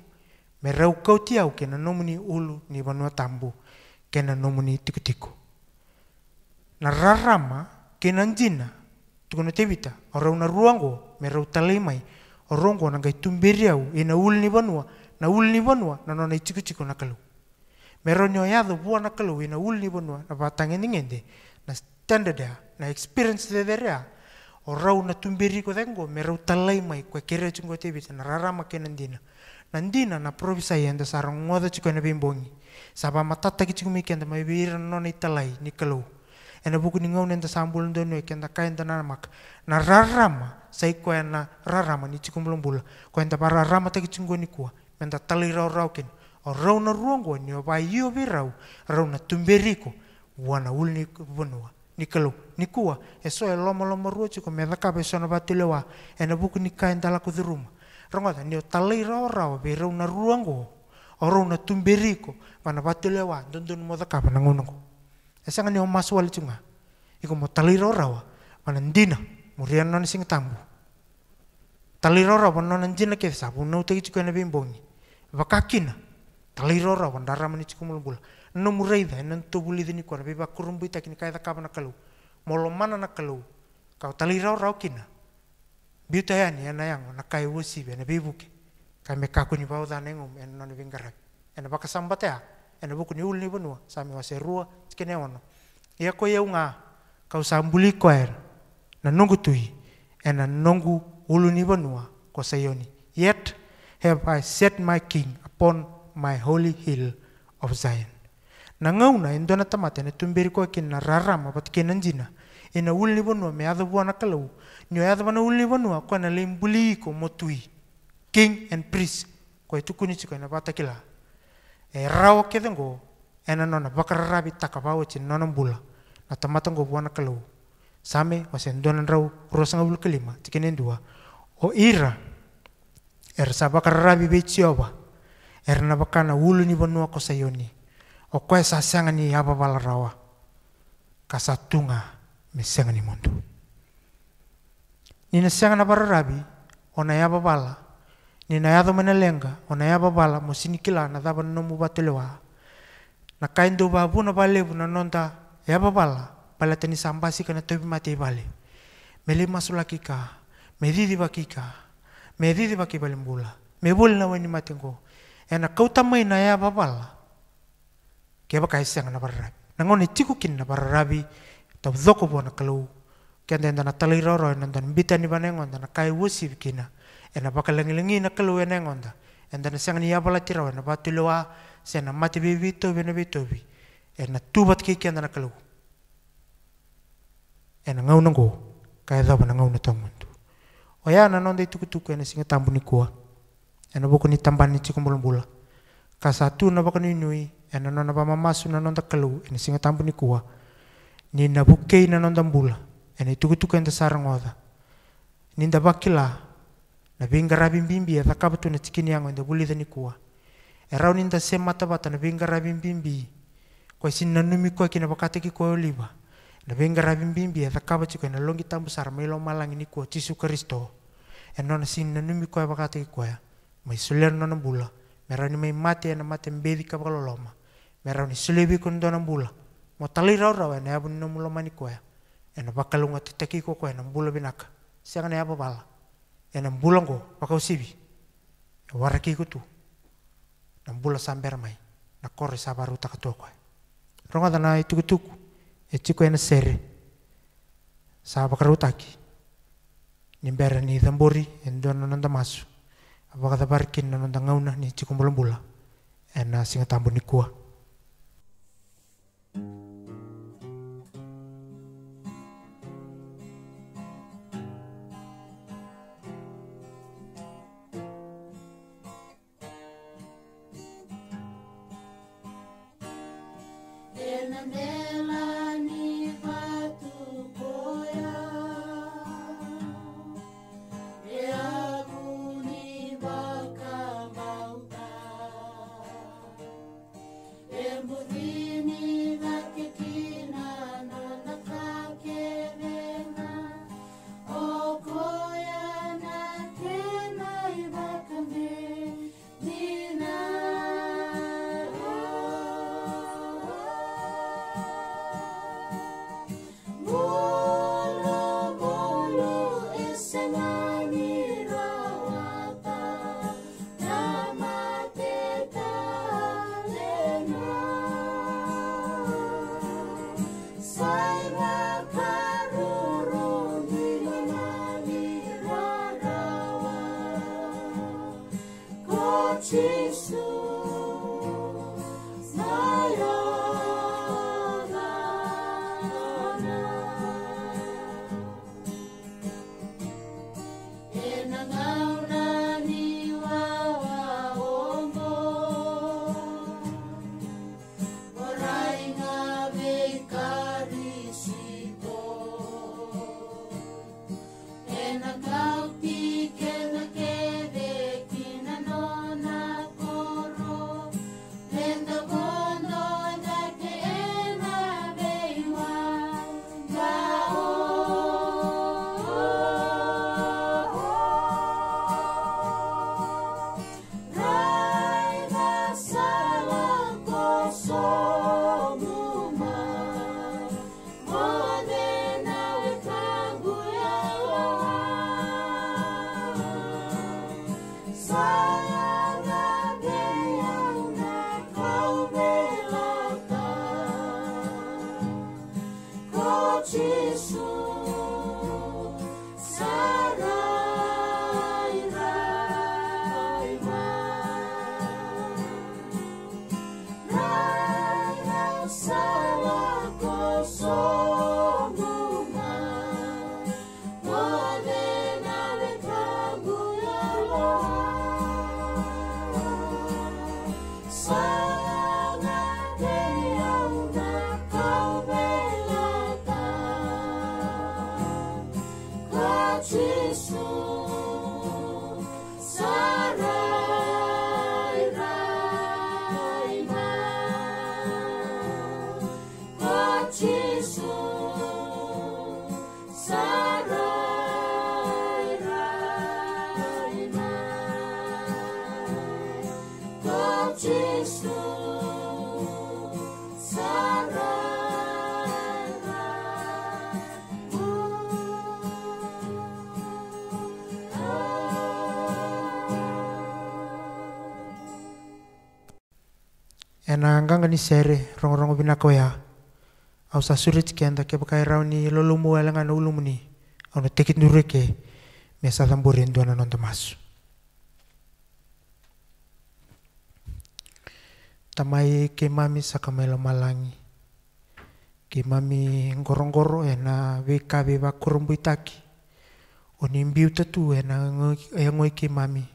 me rau kauti au kena nomuni ulu ni vanua tambu kena nomuni tiku. na rarama kena njina tukuna tevita orau rau na ruango me rau talai mai na gai tumbere au ina na ulu ni vanua na ulu ni vanua na nona itiku tiku na kalu me rau ni buwa na kalu ina ulu ni vanua na vatangeni ngende na standard ya na experience de derea o rau na tumbiri ko tengo me talai mai ko kere chungo te na rara ma nandina na provisa yanda sarang ngoda chuko na bimbongi saba matata ki chungmi kenda mai bira no talai ni kalau ena buku ni ngau nenda sambul ndo no kenda kain dana mak na rara ma sai rarama na rara ma ni chukum lom ko enda para rama te ki chungo ni kuwa menda talai rau rau ken o rau na ruongo ni bai yo bi rau na tumbiri ko wana ulni bonua nikelo nikua e soe lomo lomo ruo chiko me laka pe sona batilewa e na buku nikai ndala kuduruma rangota ni o talei rao rao be rau na ruango o rau na tumberiko mana batilewa dondon mo daka pana ngonongo e sanga ni o masua le tunga mo rao rao mana ndina murian non sing tambu talei rao rao mana ndina ke na nau tegi tiko na bimbongi vakakina talei rao rao ndara mani tiko mulbula na mureiva e na ni kora be ba kurumbu ita kini kaida kaba na kalu molomana na kalu ka tali rau rau kina biuta ya ni ana yang na kai wosi be na bibuke ka me kaku ni bau dana ngum en na vingara en ba kasambate ya en buku ni ulni benua sami wase rua kene ono ia ko yeunga kau sambuli koer na nungu tui en na nungu uluni benua ko sayoni yet have I set my king upon my holy hill of Zion. na ngau nangauna endona tamata ne tumberi ko ke na rarama pat ke nanjina ena ulni bonu me adu bona kalau nyo adu bana ulni bonu ko na limbuli ko motui king and priest ko itu kuni chiko na bata kila e rao ke dengo ena nona rabi taka takabawo chin nona mbula. na tamata ngo bona kalau same wasendona rau rosanga bul kelima tikene ndua. o ira er rabi sabakarabi bechiova er nabakana ulni bonu ko sayoni o koe sa senga ni yaba rawa ka sa tunga me senga ni mundu nina senga na bara rabi ona yaba bala nina yado mana lenga ona yaba bala mo sinikila na daba no mu batelewa na kaindo babu na balebu na nonda yaba bala bala tani sambasi kana tobi mate bale mele masula kika me didi bakika me didi baki balimbula me bol na weni matengo ena kautamai na yaba keba siang na rabi, nangon kin na barra rabi, dhoko bo na kalu kende na tali ro na ni bitani banengon na kai wosi kina ena lengi na kalu e ngon da enda na sang ni abala tiro na batuloa na mati bibi to bene bitobi ena tubat ki kende na kalu ena ngau nango kai dhaba na ngau na tamundu oya na tuku-tuku ena singa tambuni kua. ena boku ni tambani cikumbulan bula kasatu na bakani nui ena na pamamasu na nonta kalu ena singa tampu ni kua ni na buke na nonta mbula ena tuku tuku enta sarangoda ni nda bakila na bingara bimbimbi eta kapatu na tikini yango enda bulida ni kua erau ni nda se mata bata na bingara bimbimbi kwa isi na numi kwa kina bakate ki kwa oliva na bingara bimbimbi eta kapatu kwa na longi tampu mailo malangi ni kua tisu kristo ena na sin na numi kwa bakate ki ya mai suler nona bula merani mai mate na mate mbedi loma. merani selebi kondona bula mo tali rau rau ena bun no mulo mani kue ena teki teteki koko ena bula binaka siang ena apa bala ena bula go, pakau sibi e ya ko tu. na bula samber mai na kore sabaru takatua koya ronga dana itu tuku. e ya tiko ena sere ruta ki. nimbera ni tambori damasu. nanda masu kata tabarkin nanda ngauna ni cikum bula ena singa tambu ni kuah ranga ni sere rongorongo bina koya au sa surit ke anda ke rau ni lolumu elanga na ulumu ni au na tekit nureke me sa lamburin tamai ke mami sakamelo malangi ke mami ngorongoro ena wika beba kurumbu itaki oni mbiu tatu ena e ngoi ke mami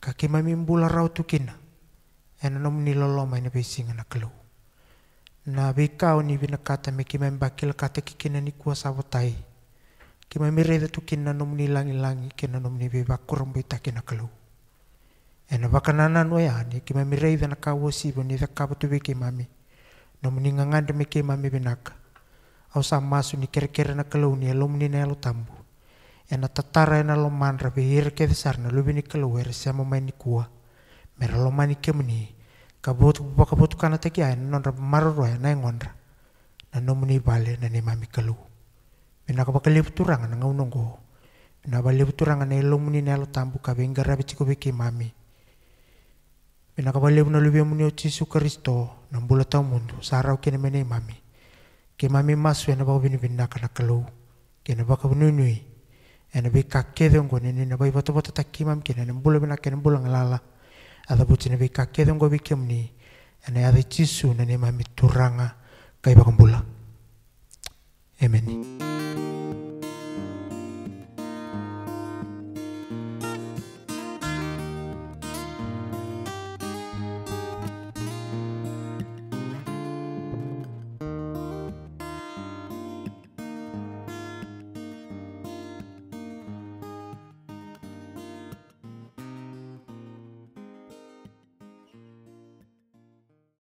ka ke mami mbula rau tukina ena nom ni lolo mai na besing na kalu. Na beka o ni bina kata me kima mai kata ki kina ni kua sawatai. Kima mai mireda tu kina nom ni langi langi kina nom ni beba kurum bita kina kelu. Ena bakanana no ya ni kima mai mireda na kawo sibo ni veka kima mami. Nom ni nganganda me ki mami binaka. Au sa masu ni kere-kere na kelo ni alom ni na elo tambu. Ena tatara ena loman rabe hir ke desarna lubini kalu er sama mai ni kua mera lo mani kemni kabutu kabutu kana teki ai non rap ro ai nai ra na muni bale na ni mami kalu mena ka bakale puturanga na ngau nongo mena bale na muni na lo tambu ka benga rabi tiko beki mami mena ka bale na lubi muni oti su kristo na mbula tau mundu sarau kene mene mami ke mami masu ena ba bini bina kana kalu ke na ba nui nui ena be ka dongo nene na ba ibato bato takimam ke na bula bina ke ngalala ada bucina be kake dong gobe kem ni ane ada cisu nane mami turanga kai bula, amen